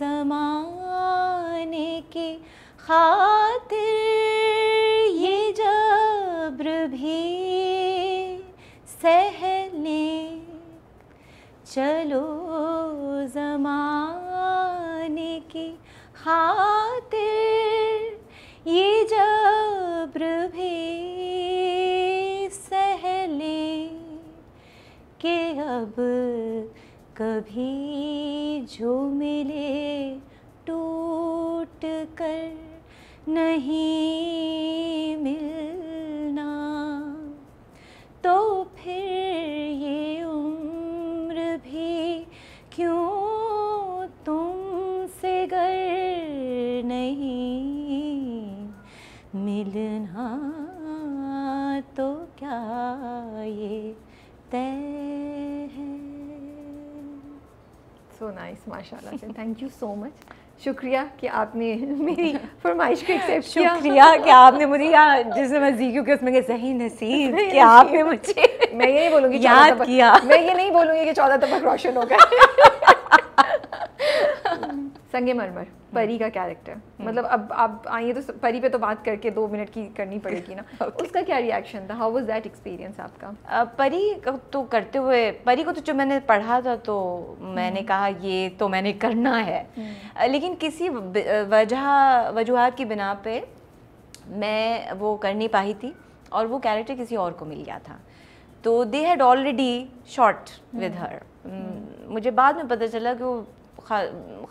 जमाने की खातिर ये जब्र भी सह चलो जमाने की खातिर ये जब्र भी सह के अब कभी जो मिले टूट कर नहीं मिलना तो फिर ये उम्र भी क्यों तुमसे गर नहीं मिलना तो क्या ये तय है so nice mashallah thank you so much शुक्रिया कि आपने मेरी फरमाइश को एक्सेप्ट किया शुक्रिया कि आपने मुझे यहाँ जिसने मैं जी क्योंकि उसमें सही नसीब कि आपने मुझे मैं ये नहीं बोलूँगी याद किया मैं ये नहीं बोलूँगी कि चौदह तबक रोशन होगा संगे मरमर हम्म। परी का कैरेक्टर हम्म। मतलब अब आप आइए तो परी पे तो बात करके दो मिनट की करनी पड़ेगी ना okay. उसका क्या रिएक्शन था हाउ वाज दैट एक्सपीरियंस आपका uh, परी तो करते हुए परी को तो जो मैंने पढ़ा था तो मैंने हम्म। कहा ये तो मैंने करना है लेकिन किसी वजह वजूहत की बिना पे मैं वो कर नहीं पाई थी और वो कैरेक्टर किसी और को मिल गया था तो they had already shot with her मुझे बाद में पता चला कि वो खा,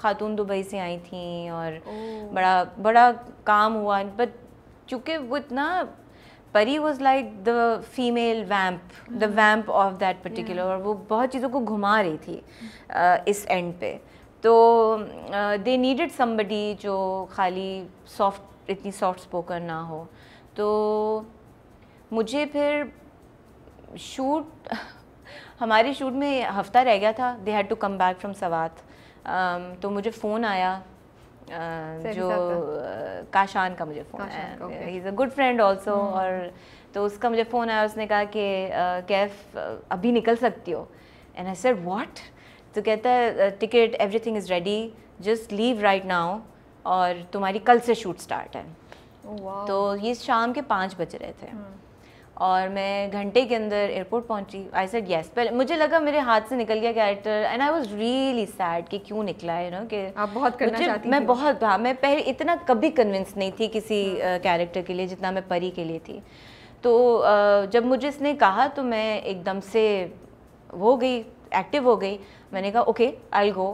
खातून दुबई से आई थी और बड़ा बड़ा काम हुआ बट चूँकि वो इतना Pari was like the female vamp the vamp of that particular और वो बहुत चीज़ों को घुमा रही थी uh, इस एंड पे तो दे नीडेड समबडी जो खाली सॉफ्ट इतनी सॉफ्ट स्पोकन ना हो तो मुझे फिर शूट हमारे शूट में हफ्ता रह गया था they had to come back from Swat Um, तो मुझे फ़ोन आया uh, जो uh, काशान का मुझे फ़ोन आया he is a good friend also और तो उसका मुझे फ़ोन आया उसने कहा कि uh, कैफ अभी निकल सकती हो एंड आई सेड व्हाट तो कहता है ticket everything is ready just leave right now और तुम्हारी कल से शूट स्टार्ट है oh, wow. तो ये शाम के पाँच बज रहे थे hmm. और मैं घंटे के अंदर एयरपोर्ट पहुंची आई सेड यस पहले मुझे लगा मेरे हाथ से निकल गया character and I was really sad कि क्यों निकला है ना कि आप बहुत करना चाहती मैं बहुत था हाँ, मैं पहले इतना कभी कन्विंस नहीं थी किसी कैरेक्टर हाँ। के लिए जितना मैं परी के लिए थी तो uh, जब मुझे इसने कहा तो मैं एकदम से हो गई एक्टिव हो गई मैंने कहा ओके आई गो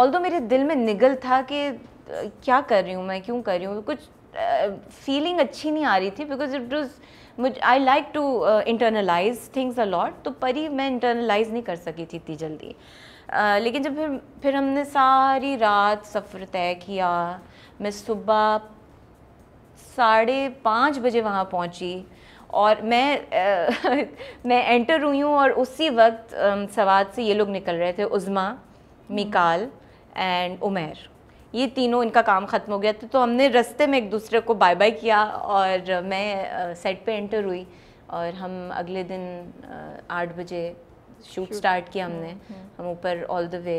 ऑल दो मेरे दिल में निगल था कि uh, क्या कर रही हूँ मैं क्यों कर रही हूँ कुछ फीलिंग uh, अच्छी नहीं आ रही थी बिकॉज इट वॉज़ मुझ I like to internalise things a lot तो परी मैं इंटरनलाइज नहीं कर सकी थी इतनी जल्दी uh, लेकिन जब फिर फिर हमने सारी रात सफ़र तय किया मैं सुबह साढ़े पाँच बजे वहाँ पहुँची और मैं आ, मैं एंटर हुई हूँ और उसी वक्त सवाद से ये लोग निकल रहे थे उज़मा हम्म। मिकाल एंड उमेर ये तीनों इनका काम ख़त्म हो गया था तो, तो हमने रस्ते में एक दूसरे को बाय बाय किया और मैं सेट पे एंटर हुई और हम अगले दिन आठ बजे शूट स्टार्ट किया हमने हम्म, हम्म। हम ऊपर ऑल द वे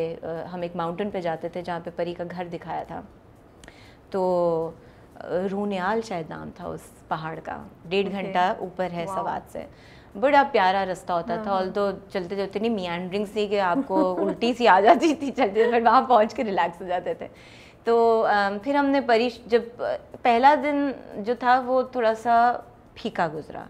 हम एक माउंटेन पे जाते थे जहाँ पे परी का घर दिखाया था तो रूनियाल शायद नाम था उस पहाड़ का डेढ़ घंटा ऊपर है सवाद से बड़ा प्यारा रास्ता होता था ऑल हाँ, तो हाँ। चलते चलते नहीं मियांड्रिंग सी कि आपको उल्टी सी आ जाती थी चलते बट वहाँ पहुँच के रिलैक्स हो जाते थे तो फिर हमने परी जब पहला दिन जो था वो थोड़ा सा फीका गुजरा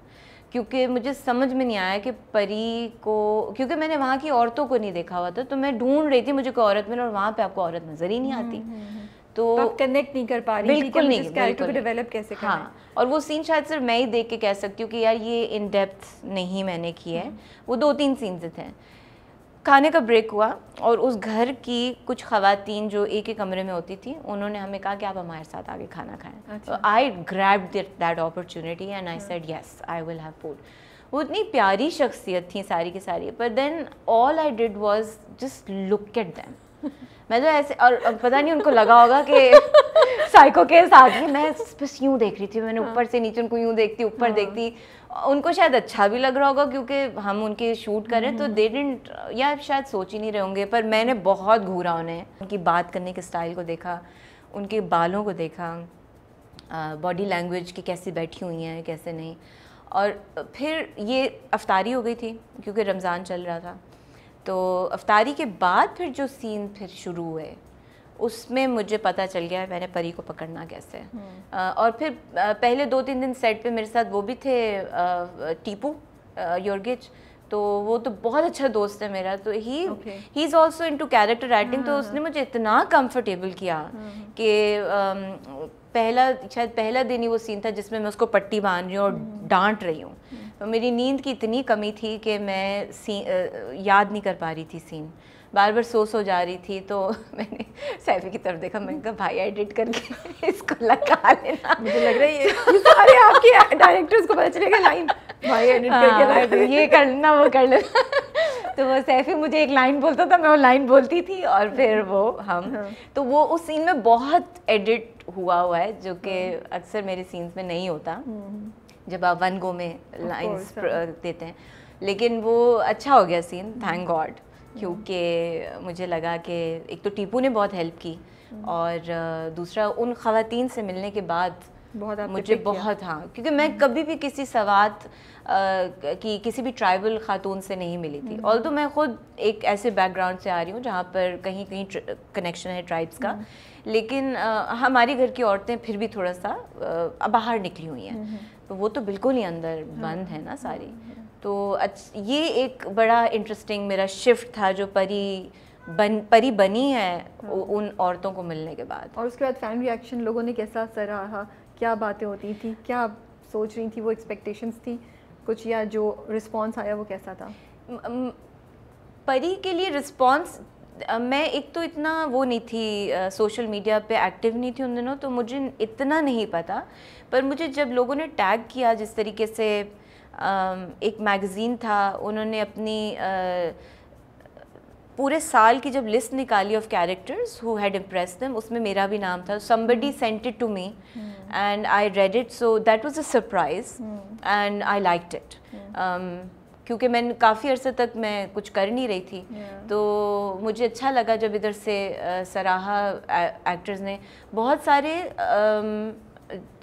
क्योंकि मुझे समझ में नहीं आया कि परी को क्योंकि मैंने वहाँ की औरतों को नहीं देखा हुआ था तो मैं ढूंढ रही थी मुझे कोई औरत मिले और वहाँ पे आपको औरत नज़र ही नहीं हम्म, आती हम्म, हम्म। तो, कनेक्ट तो नहीं कर पा रही बिल्कुल नहीं नहीं। डेवलप कैसे हाँ और वो सीन शायद सिर्फ मैं ही देख के कह सकती हूँ कि यार ये इन डेप्थ नहीं मैंने की है वो दो तीन सीन्स थे खाने का ब्रेक हुआ और उस घर की कुछ खातन जो एक ही कमरे में होती थी उन्होंने हमें कहा कि आप हमारे साथ आगे खाना खाएं I grab that opportunity and I said yes I will have food वो इतनी प्यारी शख्सियत थी सारी की सारी पर then all I did was just look at them मैं तो ऐसे और पता नहीं उनको लगा होगा कि साइको के साथ ही मैं बस यूँ देख रही थी मैंने हाँ। ऊपर से नीचे उनको यूँ देखती ऊपर हाँ। देखती उनको शायद अच्छा भी लग रहा होगा क्योंकि हम उनकी शूट करें तो दे हम्म। डेंट या शायद सोच ही नहीं रहे होंगे पर मैंने बहुत घूरा उन्हें उनकी बात करने के स्टाइल को देखा उनके बालों को देखा बॉडी लैंग्वेज की कैसी बैठी हुई हैं कैसे नहीं और फिर ये अफतारी हो गई थी क्योंकि रमज़ान चल रहा था तो अफ्तारी के बाद फिर जो सीन फिर शुरू हुए उसमें मुझे पता चल गया मैंने परी को पकड़ना कैसे हम्म। और फिर पहले दो तीन दिन सेट पे मेरे साथ वो भी थे टीपू योरगिच तो वो तो बहुत अच्छा दोस्त है मेरा तो he he is also into character writing तो हम्म। उसने मुझे इतना कंफर्टेबल किया हम्म। कि पहला शायद पहला दिन ही वो सीन था जिसमें मैं उसको पट्टी बांध रही हूँ और डांट रही हूँ तो मेरी नींद की इतनी कमी थी कि मैं सी याद नहीं कर पा रही थी सीन बार बार सो सो जा रही थी तो मैंने सैफी की तरफ देखा मैंने कहा भाई एडिट करके इसको लगा लेना मुझे लग रहा है ये सारे आपके डायरेक्टर्स को पता चलेगा लाइन भाई एडिट करके हाँ, लाइन ये लेना वो कर लेना तो वो सैफी मुझे एक लाइन बोलता था मैं वो लाइन बोलती थी और फिर वो हम हाँ। तो वो उस सीन में बहुत एडिट हुआ हुआ है जो कि हाँ। अक्सर मेरे सीन्स में नहीं होता हम्म। जब आप वन गो में लाइंस हाँ। देते हैं लेकिन वो अच्छा हो गया सीन थैंक गॉड क्योंकि मुझे लगा कि एक तो टीपू ने बहुत हेल्प की हम्म। और दूसरा उन खातन से मिलने के बाद बहुत मुझे बहुत हाँ क्योंकि मैं हम्म। कभी भी किसी सवात की किसी भी ट्राइबल खातून से नहीं मिली थी ऑल हम्म। तो मैं ख़ुद एक ऐसे बैकग्राउंड से आ रही हूँ जहाँ पर कहीं कहीं कनेक्शन है ट्राइब्स का लेकिन आ, हमारी घर की औरतें फिर भी थोड़ा सा आ, बाहर निकली हुई हैं तो वो तो बिल्कुल ही अंदर हाँ। बंद है ना सारी हाँ, हाँ। तो ये एक बड़ा इंटरेस्टिंग मेरा शिफ्ट था जो परी बन परी बनी है उन औरतों को मिलने के बाद और उसके बाद फैन रिएक्शन लोगों ने कैसा सराहा क्या बातें होती थी क्या सोच रही थी वो एक्सपेक्टेशंस थी कुछ या जो रिस्पांस आया वो कैसा था परी के लिए रिस्पांस मैं एक तो इतना वो नहीं थी सोशल मीडिया पे एक्टिव नहीं थी उन दिनों तो मुझे इतना नहीं पता पर मुझे जब लोगों ने टैग किया जिस तरीके से एक मैगज़ीन था उन्होंने अपनी पूरे साल की जब लिस्ट निकाली of characters who had impressed them उसमें मेरा भी नाम था somebody sent it to me and I read it so that was a surprise and I like it क्योंकि मैं काफ़ी अरसे तक मैं कुछ कर नहीं रही थी yeah. तो मुझे अच्छा लगा जब इधर से सराहा एक्टर्स ने बहुत सारे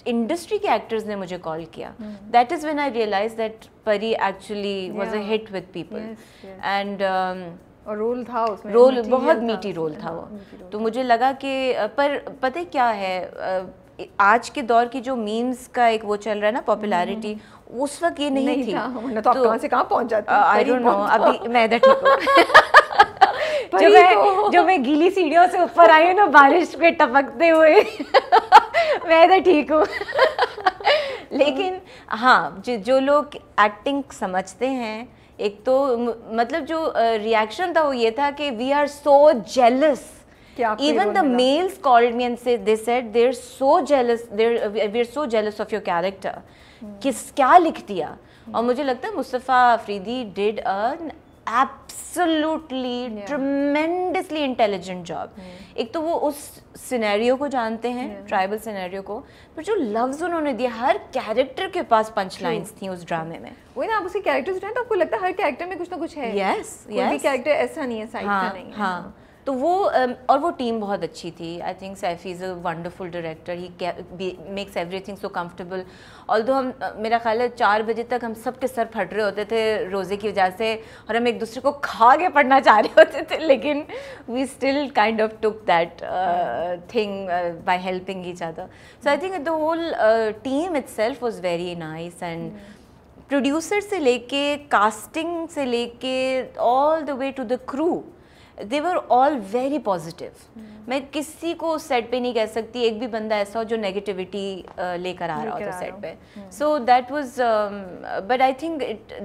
इंडस्ट्री के एक्टर्स ने मुझे कॉल किया that is when I realise that Pari actually was a hit with people and role था उसमें रोल बहुत मीठी रोल था वो तो मुझे लगा कि पर पता क्या है आज के दौर की जो मीम्स का एक वो चल रहा है ना पॉपुलैरिटी हम्म। उस वक्त ये नहीं, नहीं थी था, तो, तो आप तो से कहाँ पहुंच जाते आई डोंट नो अभी मैं इधर ठीक हूँ जो मैं जो मैं गीली सीढ़ियों से ऊपर आई हूँ ना बारिश में टपकते हुए मैं तो ठीक हूँ लेकिन हाँ जो, जो लोग एक्टिंग समझते हैं एक तो मतलब जो रिएक्शन था वो ये था कि we are so jealous even the males called me and say they said they are so jealous there we are so jealous of your character किस क्या लिख दिया और मुझे लगता है Mustafa Afridi did a absolutely tremendously intelligent job एक तो वो उस सिनेरियो को जानते हैं ट्राइबल yeah. सिनेरियो को पर जो लफ्ज़ उन्होंने दिया हर कैरेक्टर के पास पंच लाइन्स थी उस ड्रामे में वही ना आप उसके कैरेक्टर्स जो है तो आपको लगता है हर कैरेक्टर में कुछ ना कुछ है यस yes, yes. ऐसा नहीं है साइड हाँ, का नहीं है हाँ. तो वो और वो टीम बहुत अच्छी थी I think Saifi is a wonderful director he makes every thing so comfortable although हम मेरा ख्याल है चार बजे तक हम सब के सर फट रहे होते थे रोज़े की वजह से और हम एक दूसरे को खा के पढ़ना चाह रहे होते थे लेकिन we still kind of took that thing by helping each other so I think the whole team itself was very nice and producer से लेके कास्टिंग से लेके all the way to the crew they were all very positive मैं किसी को उस set पे नहीं कह सकती एक भी बंदा ऐसा हो जो नेगेटिविटी लेकर आ रहा हो सेट तो पे so that was but I think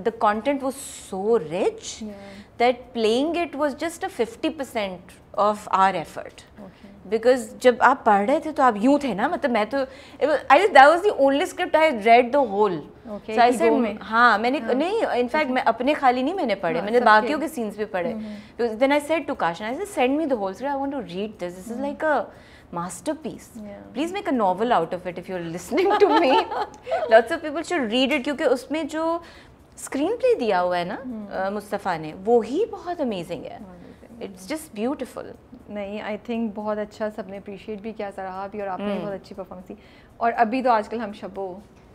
the content was so rich that playing it was just a fifty percent of our effort because जब आप पढ़ रहे थे तो आप यूँ थे ना मतलब मैं तो I that was the only script I read the whole so हाँ मैंने हाँ. नहीं इनफैक्ट मैं अपने खाली नहीं मैंने पढ़े हाँ, मैंने बाकियों के सीन्स भी पढ़े then I said to Kashan I send me the whole I want to read this this is like a masterpiece. Yeah. Please make a novel out of it if you're listening to me. Lots of people should read it क्योंकि उसमें जो screen play दिया हुआ है ना hmm. हम्म। मुस्तफ़ा ने वो ही बहुत अमेजिंग है इट्स जस्ट ब्यूटिफुल नहीं आई थिंक बहुत अच्छा सबने अप्रिशिएट भी किया सर भी और आपने हम्म। बहुत अच्छी परफॉर्मेंस की और अभी तो आजकल हम शबो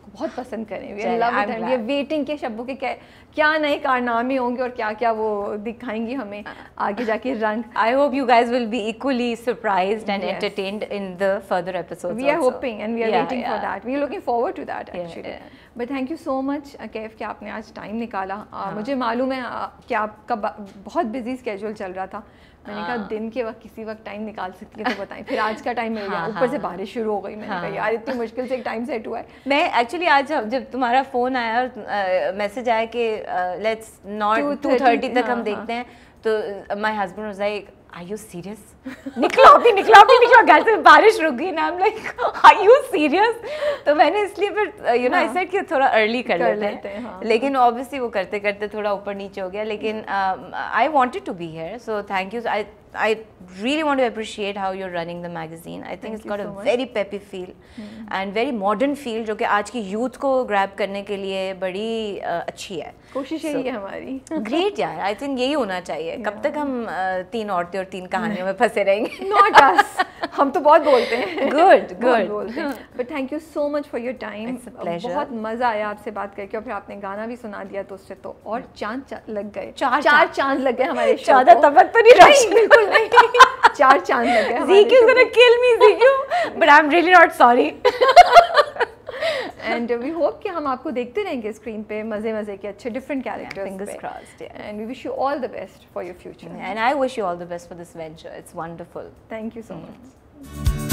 को बहुत पसंद करें we love it and waiting के शब्बों के क्या, नए कारनामे होंगे और क्या क्या वो दिखाएंगी हमें आगे जाके रंग I hope you guys will be equally surprise and entertain in the further episode we are hoping and we are waiting for that we are looking forward to that actually but thank you so much Kaif कि आपने आज time निकाला हाँ. मुझे मालूम है कि आपका बहुत बिजी स्केजूल चल रहा था मैंने कहा हाँ। दिन के वक्त किसी वक्त टाइम निकाल सकती है तो बताएं फिर आज का टाइम मिल गया ऊपर से बारिश शुरू हो गई मैंने कहा हाँ। यार इतनी मुश्किल से एक टाइम सेट हुआ है मैं एक्चुअली आज जब तुम्हारा फ़ोन आया और मैसेज आया कि लेट्स नॉट टू थर्टी तक हम हाँ, देखते हैं तो my husband like I you serious निकलो अभी निकलो अभी निकलो घर से बारिश रुक गई ना लाइक आई यू सीरियस तो मैंने इसलिए फिर यू नो आई सेड कि थोड़ा अर्ली कर, कर लेते हैं हाँ। लेकिन ऑब्वियसली वो करते करते थोड़ा ऊपर नीचे हो गया लेकिन I wanted to be here so thank you I I really want to appreciate how you're running the magazine. I think Thank it's got so a much. very peppy feel mm hmm. and very modern feel जो कि आज की youth को grab करने के लिए बड़ी uh, अच्छी है कोशिश यही so, है हमारी ग्रेट यार आई थिंक यही होना चाहिए yeah. कब तक हम uh, तीन औरतें और तीन कहानियों में फंसे रहेंगे नॉट अस हम तो बहुत बोलते हैं good good but thank you so much for your time बहुत मज़ा आया आपसे बात करके और फिर आपने गाना भी सुना दिया तो उससे तो और hmm. चांद लग गए चार चांद लग गए हमारे ज़्यादा तबक तो नहीं बिल्कुल चार चांद लगे ZQ is gonna kill me ZQ but I'm really not sorry and we hope कि हम आपको देखते रहेंगे स्क्रीन पे मज़े मज़े के अच्छे different characters fingers crossed and we wish you all the best for your future and I wish you all the best for this venture it's wonderful thank you so much